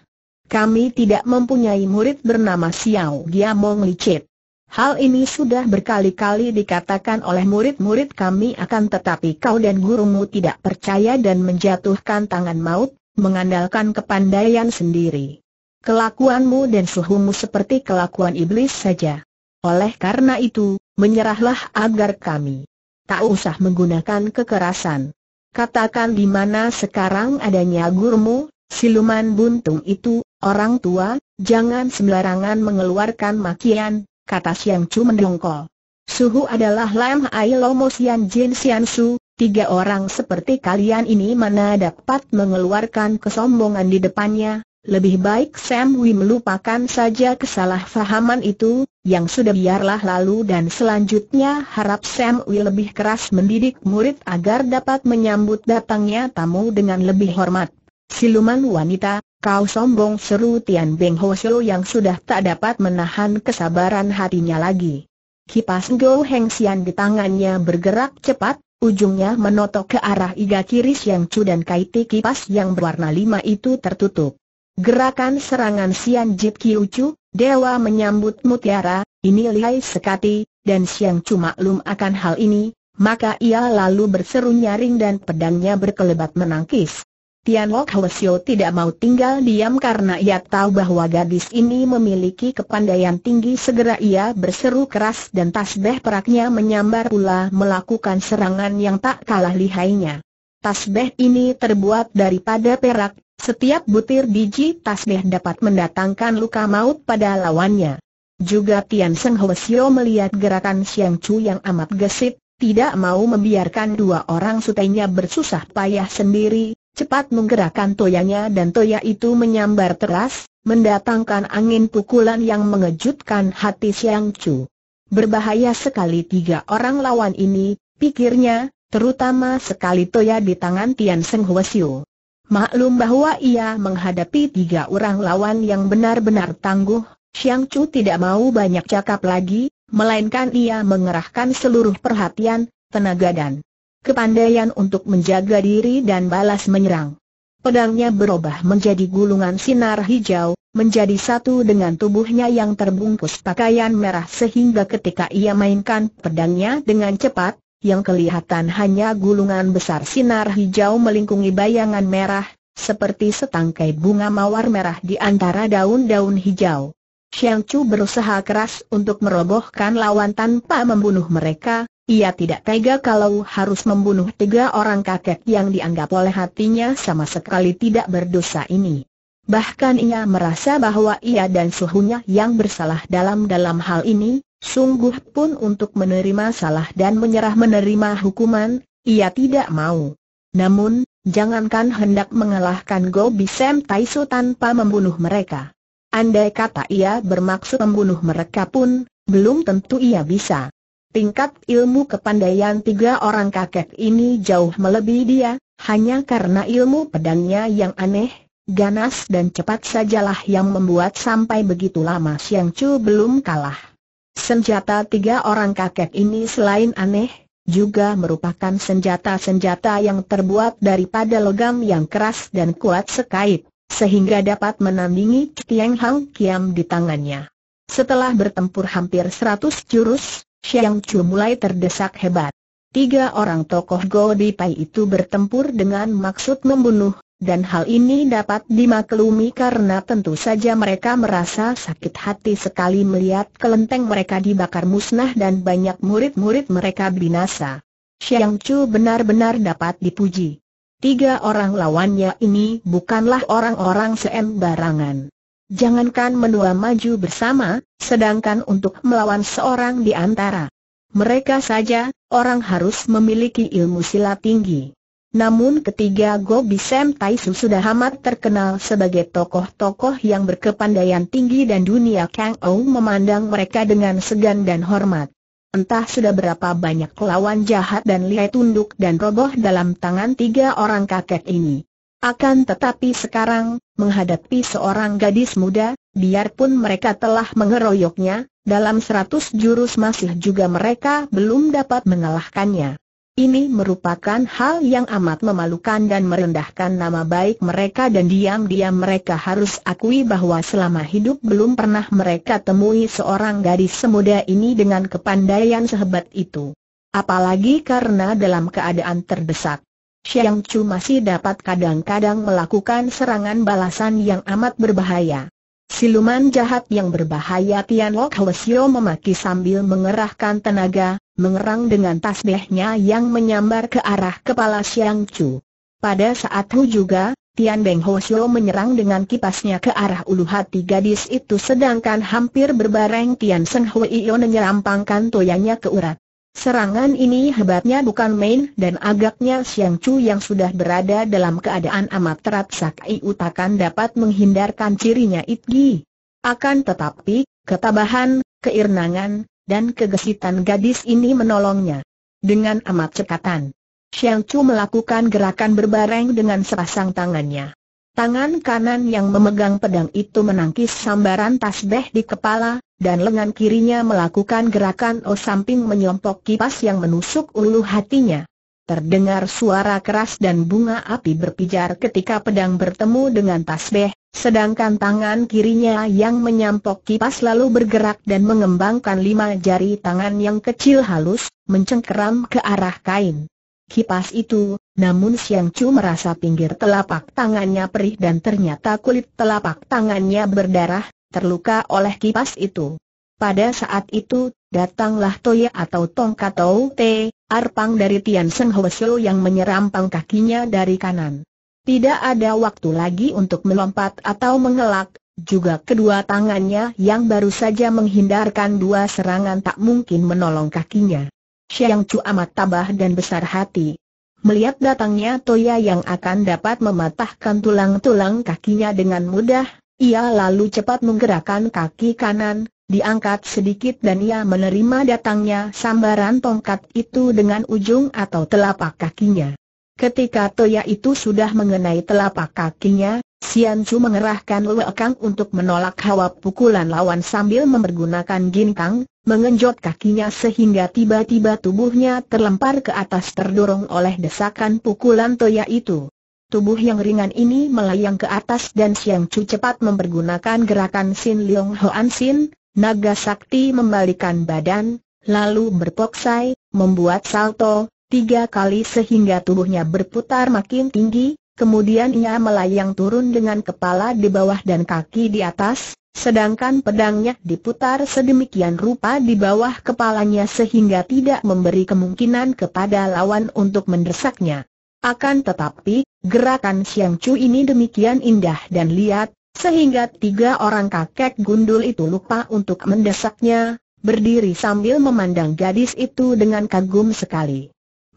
Kami tidak mempunyai murid bernama Xiao Giamong Licit. Hal ini sudah berkali-kali dikatakan oleh murid-murid kami akan tetapi kau dan gurumu tidak percaya dan menjatuhkan tangan maut, mengandalkan kepandaian sendiri. Kelakuanmu dan suhumu seperti kelakuan iblis saja. Oleh karena itu, menyerahlah agar kami tak usah menggunakan kekerasan. Katakan di mana sekarang adanya gurumu, siluman buntung itu, orang tua, jangan sembarangan mengeluarkan makian, kata Siang Chu mendongkol. Suhu adalah Lam Ai Lomo Sian Jin Sian Su, tiga orang seperti kalian ini mana dapat mengeluarkan kesombongan di depannya, lebih baik Sam Wim melupakan saja kesalahpahaman itu, yang sudah biarlah lalu dan selanjutnya harap Sam Wim lebih keras mendidik murid agar dapat menyambut datangnya tamu dengan lebih hormat. Siluman wanita, kau sombong seru Tian Beng Ho Shou yang sudah tak dapat menahan kesabaran hatinya lagi. Kipas Go Heng Xian di tangannya bergerak cepat, ujungnya menotok ke arah iga kiri Yang Chu dan kaiti kipas yang berwarna lima itu tertutup. Gerakan serangan Sian Jip Kiucu, Dewa menyambut mutiara, ini lihai sekati, dan Siang cuma lum akan hal ini, maka ia lalu berseru nyaring dan pedangnya berkelebat menangkis. Tian Lok Hwasyo tidak mau tinggal diam karena ia tahu bahwa gadis ini memiliki kepandaian tinggi segera ia berseru keras dan tasbeh peraknya menyambar pula melakukan serangan yang tak kalah lihainya. tasbeh ini terbuat daripada perak, setiap butir biji tasbih dapat mendatangkan luka maut pada lawannya. Juga Tian Seng Hwesyo melihat gerakan Siang Chu yang amat gesit, tidak mau membiarkan dua orang sutenya bersusah payah sendiri, cepat menggerakkan toyanya dan toya itu menyambar teras, mendatangkan angin pukulan yang mengejutkan hati Siang Chu. Berbahaya sekali tiga orang lawan ini, pikirnya, terutama sekali toya di tangan Tian Seng Hwesyo. Maklum bahwa ia menghadapi tiga orang lawan yang benar-benar tangguh, Xiang Chu tidak mau banyak cakap lagi, melainkan ia mengerahkan seluruh perhatian, tenaga dan kepandaian untuk menjaga diri dan balas menyerang. Pedangnya berubah menjadi gulungan sinar hijau, menjadi satu dengan tubuhnya yang terbungkus pakaian merah sehingga ketika ia mainkan pedangnya dengan cepat, yang kelihatan hanya gulungan besar sinar hijau melingkungi bayangan merah, seperti setangkai bunga mawar merah di antara daun-daun hijau. Xiang Chu berusaha keras untuk merobohkan lawan tanpa membunuh mereka, ia tidak tega kalau harus membunuh tiga orang kakek yang dianggap oleh hatinya sama sekali tidak berdosa ini. Bahkan ia merasa bahwa ia dan suhunya yang bersalah dalam-dalam hal ini, Sungguh pun untuk menerima salah dan menyerah menerima hukuman, ia tidak mau. Namun, jangankan hendak mengalahkan Gobi Bisem Taiso tanpa membunuh mereka. Andai kata ia bermaksud membunuh mereka pun, belum tentu ia bisa. Tingkat ilmu kepandaian tiga orang kakek ini jauh melebihi dia, hanya karena ilmu pedangnya yang aneh, ganas dan cepat sajalah yang membuat sampai begitu lama Siang Chu belum kalah. Senjata tiga orang kakek ini selain aneh, juga merupakan senjata-senjata yang terbuat daripada logam yang keras dan kuat sekait, sehingga dapat menandingi Tiang Hang Kiam di tangannya. Setelah bertempur hampir seratus jurus, Xiang Chu mulai terdesak hebat. Tiga orang tokoh Go Di Pai itu bertempur dengan maksud membunuh, dan hal ini dapat dimaklumi karena tentu saja mereka merasa sakit hati sekali melihat kelenteng mereka dibakar musnah dan banyak murid-murid mereka binasa. Xiang Chu benar-benar dapat dipuji. Tiga orang lawannya ini bukanlah orang-orang sembarangan. Jangankan menua maju bersama, sedangkan untuk melawan seorang di antara mereka saja, orang harus memiliki ilmu silat tinggi. Namun ketiga Gobi Sem Taisu sudah amat terkenal sebagai tokoh-tokoh yang berkepandaian tinggi dan dunia Kang Ou memandang mereka dengan segan dan hormat. Entah sudah berapa banyak lawan jahat dan lihai tunduk dan roboh dalam tangan tiga orang kakek ini. Akan tetapi sekarang, menghadapi seorang gadis muda, biarpun mereka telah mengeroyoknya, dalam seratus jurus masih juga mereka belum dapat mengalahkannya. Ini merupakan hal yang amat memalukan dan merendahkan nama baik mereka dan diam-diam mereka harus akui bahwa selama hidup belum pernah mereka temui seorang gadis semuda ini dengan kepandaian sehebat itu. Apalagi karena dalam keadaan terdesak. Xiang Chu masih dapat kadang-kadang melakukan serangan balasan yang amat berbahaya. Siluman jahat yang berbahaya Tian Lok Hwesio memaki sambil mengerahkan tenaga, mengerang dengan tasbihnya yang menyambar ke arah kepala Siang Chu. Pada saat itu juga, Tian Beng Ho Xiu menyerang dengan kipasnya ke arah ulu hati gadis itu sedangkan hampir berbareng Tian Seng Hui Iyo menyerampangkan toyanya ke urat. Serangan ini hebatnya bukan main dan agaknya Siang Chu yang sudah berada dalam keadaan amat terat teratsakai utakan dapat menghindarkan cirinya Itgi. Akan tetapi, ketabahan, keirnangan, dan kegesitan gadis ini menolongnya. Dengan amat cekatan, Xiang Chu melakukan gerakan berbareng dengan sepasang tangannya. Tangan kanan yang memegang pedang itu menangkis sambaran tasbeh di kepala, dan lengan kirinya melakukan gerakan O samping menyompok kipas yang menusuk ulu hatinya. Terdengar suara keras dan bunga api berpijar ketika pedang bertemu dengan tasbeh, Sedangkan tangan kirinya yang menyampok kipas lalu bergerak dan mengembangkan lima jari tangan yang kecil halus, mencengkeram ke arah kain. Kipas itu, namun Siang Chu merasa pinggir telapak tangannya perih dan ternyata kulit telapak tangannya berdarah, terluka oleh kipas itu. Pada saat itu, datanglah Toya atau Tongkatou Te, Arpang dari Tian Seng Hwesyo yang menyerampang kakinya dari kanan. Tidak ada waktu lagi untuk melompat atau mengelak, juga kedua tangannya yang baru saja menghindarkan dua serangan tak mungkin menolong kakinya. Siang Chu amat tabah dan besar hati. Melihat datangnya Toya yang akan dapat mematahkan tulang-tulang kakinya dengan mudah, ia lalu cepat menggerakkan kaki kanan, diangkat sedikit dan ia menerima datangnya sambaran tongkat itu dengan ujung atau telapak kakinya. Ketika toya itu sudah mengenai telapak kakinya, Sian Chu mengerahkan Kang untuk menolak hawa pukulan lawan sambil mempergunakan ginkang, mengenjot kakinya sehingga tiba-tiba tubuhnya terlempar ke atas terdorong oleh desakan pukulan toya itu. Tubuh yang ringan ini melayang ke atas dan Sian Chu cepat mempergunakan gerakan Sin Leong Hoan Sin, naga sakti membalikan badan, lalu berpoksai, membuat salto, tiga kali sehingga tubuhnya berputar makin tinggi, kemudian ia melayang turun dengan kepala di bawah dan kaki di atas, sedangkan pedangnya diputar sedemikian rupa di bawah kepalanya sehingga tidak memberi kemungkinan kepada lawan untuk mendesaknya. Akan tetapi, gerakan Siang Chu ini demikian indah dan liat, sehingga tiga orang kakek gundul itu lupa untuk mendesaknya, berdiri sambil memandang gadis itu dengan kagum sekali.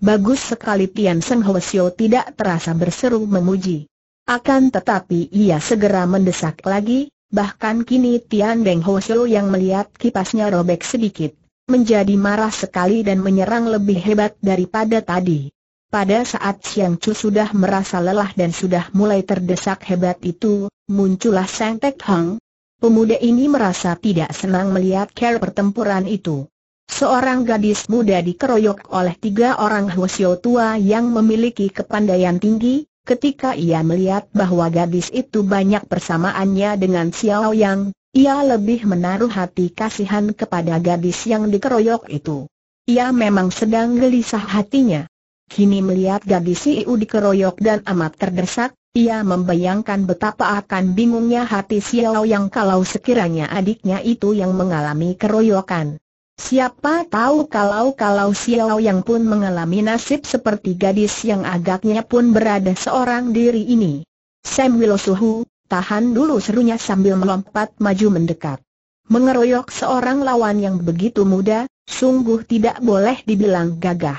Bagus sekali Tian Seng Hoesio tidak terasa berseru memuji. Akan tetapi ia segera mendesak lagi, bahkan kini Tian Beng Hoesio yang melihat kipasnya robek sedikit, menjadi marah sekali dan menyerang lebih hebat daripada tadi. Pada saat Siang Chu sudah merasa lelah dan sudah mulai terdesak hebat itu, muncullah Seng Tek Hang. Pemuda ini merasa tidak senang melihat care pertempuran itu. Seorang gadis muda dikeroyok oleh tiga orang Hwasyo tua yang memiliki kepandaian tinggi, ketika ia melihat bahwa gadis itu banyak persamaannya dengan Xiao Yang, ia lebih menaruh hati kasihan kepada gadis yang dikeroyok itu. Ia memang sedang gelisah hatinya. Kini melihat gadis itu dikeroyok dan amat terdesak, ia membayangkan betapa akan bingungnya hati Xiao Yang kalau sekiranya adiknya itu yang mengalami keroyokan. Siapa tahu kalau-kalau Xiao Yang pun mengalami nasib seperti gadis yang agaknya pun berada seorang diri ini. Sam Wilosuhu, tahan dulu serunya sambil melompat maju mendekat. Mengeroyok seorang lawan yang begitu muda, sungguh tidak boleh dibilang gagah.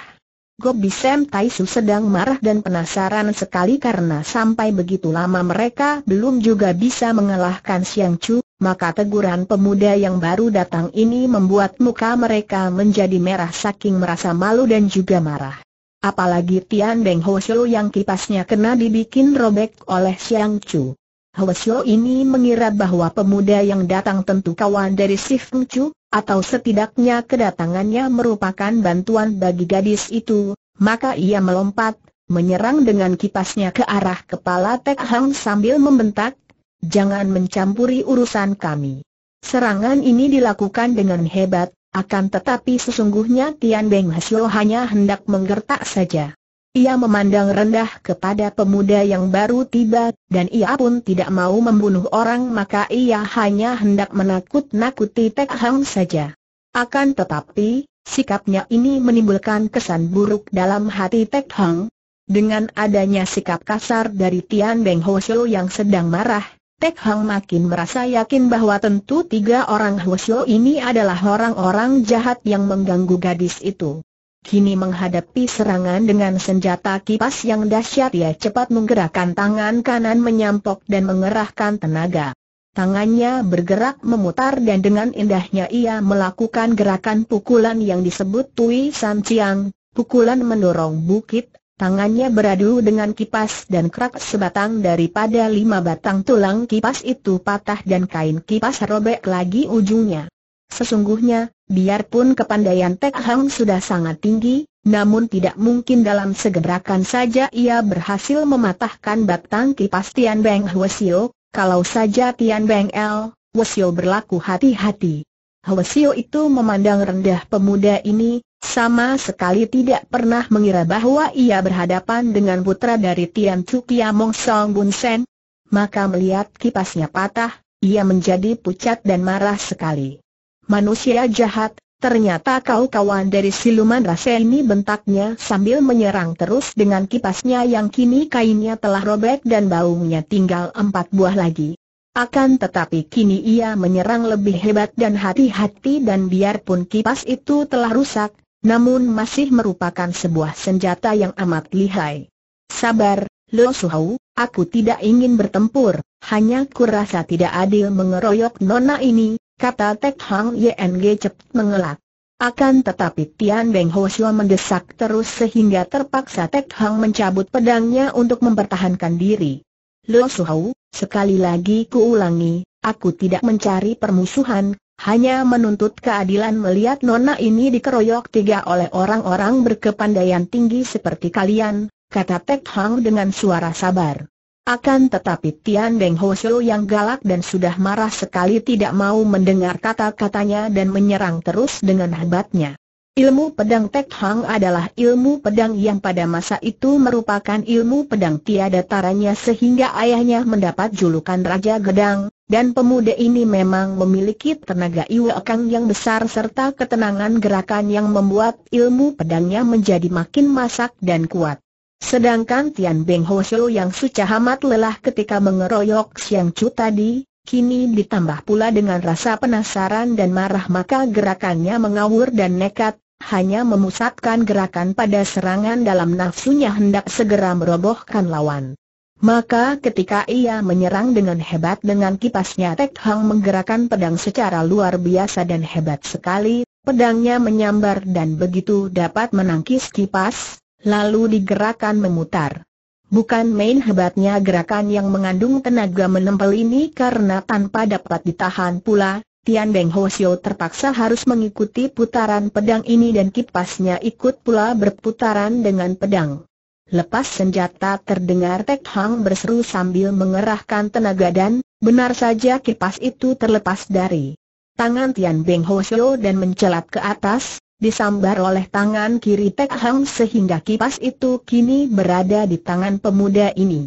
Gobi Sam Taisu sedang marah dan penasaran sekali karena sampai begitu lama mereka belum juga bisa mengalahkan Siang Chu, maka teguran pemuda yang baru datang ini membuat muka mereka menjadi merah saking merasa malu dan juga marah. Apalagi Tian Deng Shou yang kipasnya kena dibikin robek oleh Xiang Chu. Shou ini mengira bahwa pemuda yang datang tentu kawan dari si Feng Chu, atau setidaknya kedatangannya merupakan bantuan bagi gadis itu, maka ia melompat, menyerang dengan kipasnya ke arah kepala Tek Hang sambil membentak, jangan mencampuri urusan kami. Serangan ini dilakukan dengan hebat, akan tetapi sesungguhnya Tian Beng Hsio hanya hendak menggertak saja. Ia memandang rendah kepada pemuda yang baru tiba, dan ia pun tidak mau membunuh orang maka ia hanya hendak menakut-nakuti Tek Hang saja. Akan tetapi, sikapnya ini menimbulkan kesan buruk dalam hati Tek Hang. Dengan adanya sikap kasar dari Tian Beng Hsiao yang sedang marah, Tek Hang makin merasa yakin bahwa tentu tiga orang Hwasyo ini adalah orang-orang jahat yang mengganggu gadis itu. Kini menghadapi serangan dengan senjata kipas yang dahsyat ia cepat menggerakkan tangan kanan menyampok dan mengerahkan tenaga. Tangannya bergerak memutar dan dengan indahnya ia melakukan gerakan pukulan yang disebut Tui San Chiang, pukulan mendorong bukit, Tangannya beradu dengan kipas dan kerak sebatang daripada lima batang tulang kipas itu patah dan kain kipas robek lagi ujungnya. Sesungguhnya, biarpun kepandaian Tek Hang sudah sangat tinggi, namun tidak mungkin dalam segerakan saja ia berhasil mematahkan batang kipas Tian Beng Hwasio, kalau saja Tian Beng El, Wesio berlaku hati-hati. Hwasio itu memandang rendah pemuda ini, sama sekali tidak pernah mengira bahwa ia berhadapan dengan putra dari Tian Tsukia Mong Song Bun Sen. Maka melihat kipasnya patah, ia menjadi pucat dan marah sekali. Manusia jahat, ternyata kau kawan dari siluman rasa ini bentaknya sambil menyerang terus dengan kipasnya yang kini kainnya telah robek dan baungnya tinggal empat buah lagi. Akan tetapi kini ia menyerang lebih hebat dan hati-hati dan biarpun kipas itu telah rusak, namun masih merupakan sebuah senjata yang amat lihai. Sabar, Lo Suhau, aku tidak ingin bertempur, hanya kurasa tidak adil mengeroyok nona ini, kata Tek Hang Yeng cepat mengelak. Akan tetapi Tian Beng Ho Xiu mendesak terus sehingga terpaksa Tek Hang mencabut pedangnya untuk mempertahankan diri. Lo Suhau, Sekali lagi kuulangi, aku tidak mencari permusuhan, hanya menuntut keadilan melihat nona ini dikeroyok tiga oleh orang-orang berkepandaian tinggi seperti kalian, kata Tek Hang dengan suara sabar. Akan tetapi Tian Beng Hoseo yang galak dan sudah marah sekali tidak mau mendengar kata-katanya dan menyerang terus dengan hebatnya. Ilmu pedang Tek Hang adalah ilmu pedang yang pada masa itu merupakan ilmu pedang tiada taranya sehingga ayahnya mendapat julukan Raja Gedang, dan pemuda ini memang memiliki tenaga iwakang yang besar serta ketenangan gerakan yang membuat ilmu pedangnya menjadi makin masak dan kuat. Sedangkan Tian Beng Ho Shou yang suca amat lelah ketika mengeroyok Siang Chu tadi, Kini ditambah pula dengan rasa penasaran dan marah maka gerakannya mengawur dan nekat, hanya memusatkan gerakan pada serangan dalam nafsunya hendak segera merobohkan lawan. Maka ketika ia menyerang dengan hebat dengan kipasnya Tek Hang menggerakkan pedang secara luar biasa dan hebat sekali, pedangnya menyambar dan begitu dapat menangkis kipas, lalu digerakkan memutar. Bukan main hebatnya gerakan yang mengandung tenaga menempel ini karena tanpa dapat ditahan pula, Tian Beng Hosio terpaksa harus mengikuti putaran pedang ini dan kipasnya ikut pula berputaran dengan pedang. Lepas senjata terdengar Tek Hang berseru sambil mengerahkan tenaga dan, benar saja kipas itu terlepas dari tangan Tian Beng Hosio dan mencelat ke atas, disambar oleh tangan kiri Tek Hang sehingga kipas itu kini berada di tangan pemuda ini.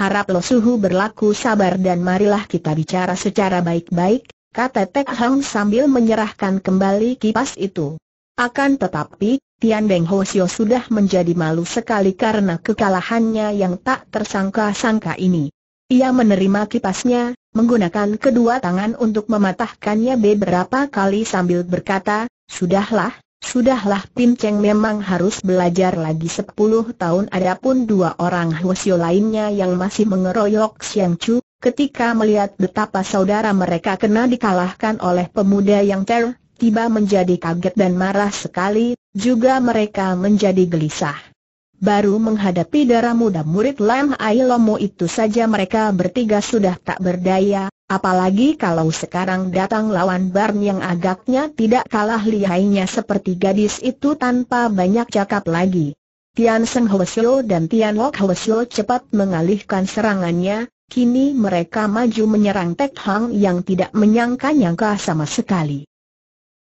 Harap Lo Suhu berlaku sabar dan marilah kita bicara secara baik-baik, kata Tek Hang sambil menyerahkan kembali kipas itu. Akan tetapi, Tian Ho Sio sudah menjadi malu sekali karena kekalahannya yang tak tersangka-sangka ini. Ia menerima kipasnya, menggunakan kedua tangan untuk mematahkannya beberapa kali sambil berkata, Sudahlah, sudahlah Pin Cheng memang harus belajar lagi sepuluh tahun adapun dua orang Sio lainnya yang masih mengeroyok Xiang Chu, Ketika melihat betapa saudara mereka kena dikalahkan oleh pemuda yang ter, tiba menjadi kaget dan marah sekali, juga mereka menjadi gelisah. Baru menghadapi darah muda murid Lam Ailomo itu saja mereka bertiga sudah tak berdaya, apalagi kalau sekarang datang lawan Barn yang agaknya tidak kalah lihainya seperti gadis itu tanpa banyak cakap lagi. Tian Seng Hwesyo dan Tian Lok Hwesyo cepat mengalihkan serangannya, Kini mereka maju menyerang Tek Hang yang tidak menyangka-nyangka sama sekali.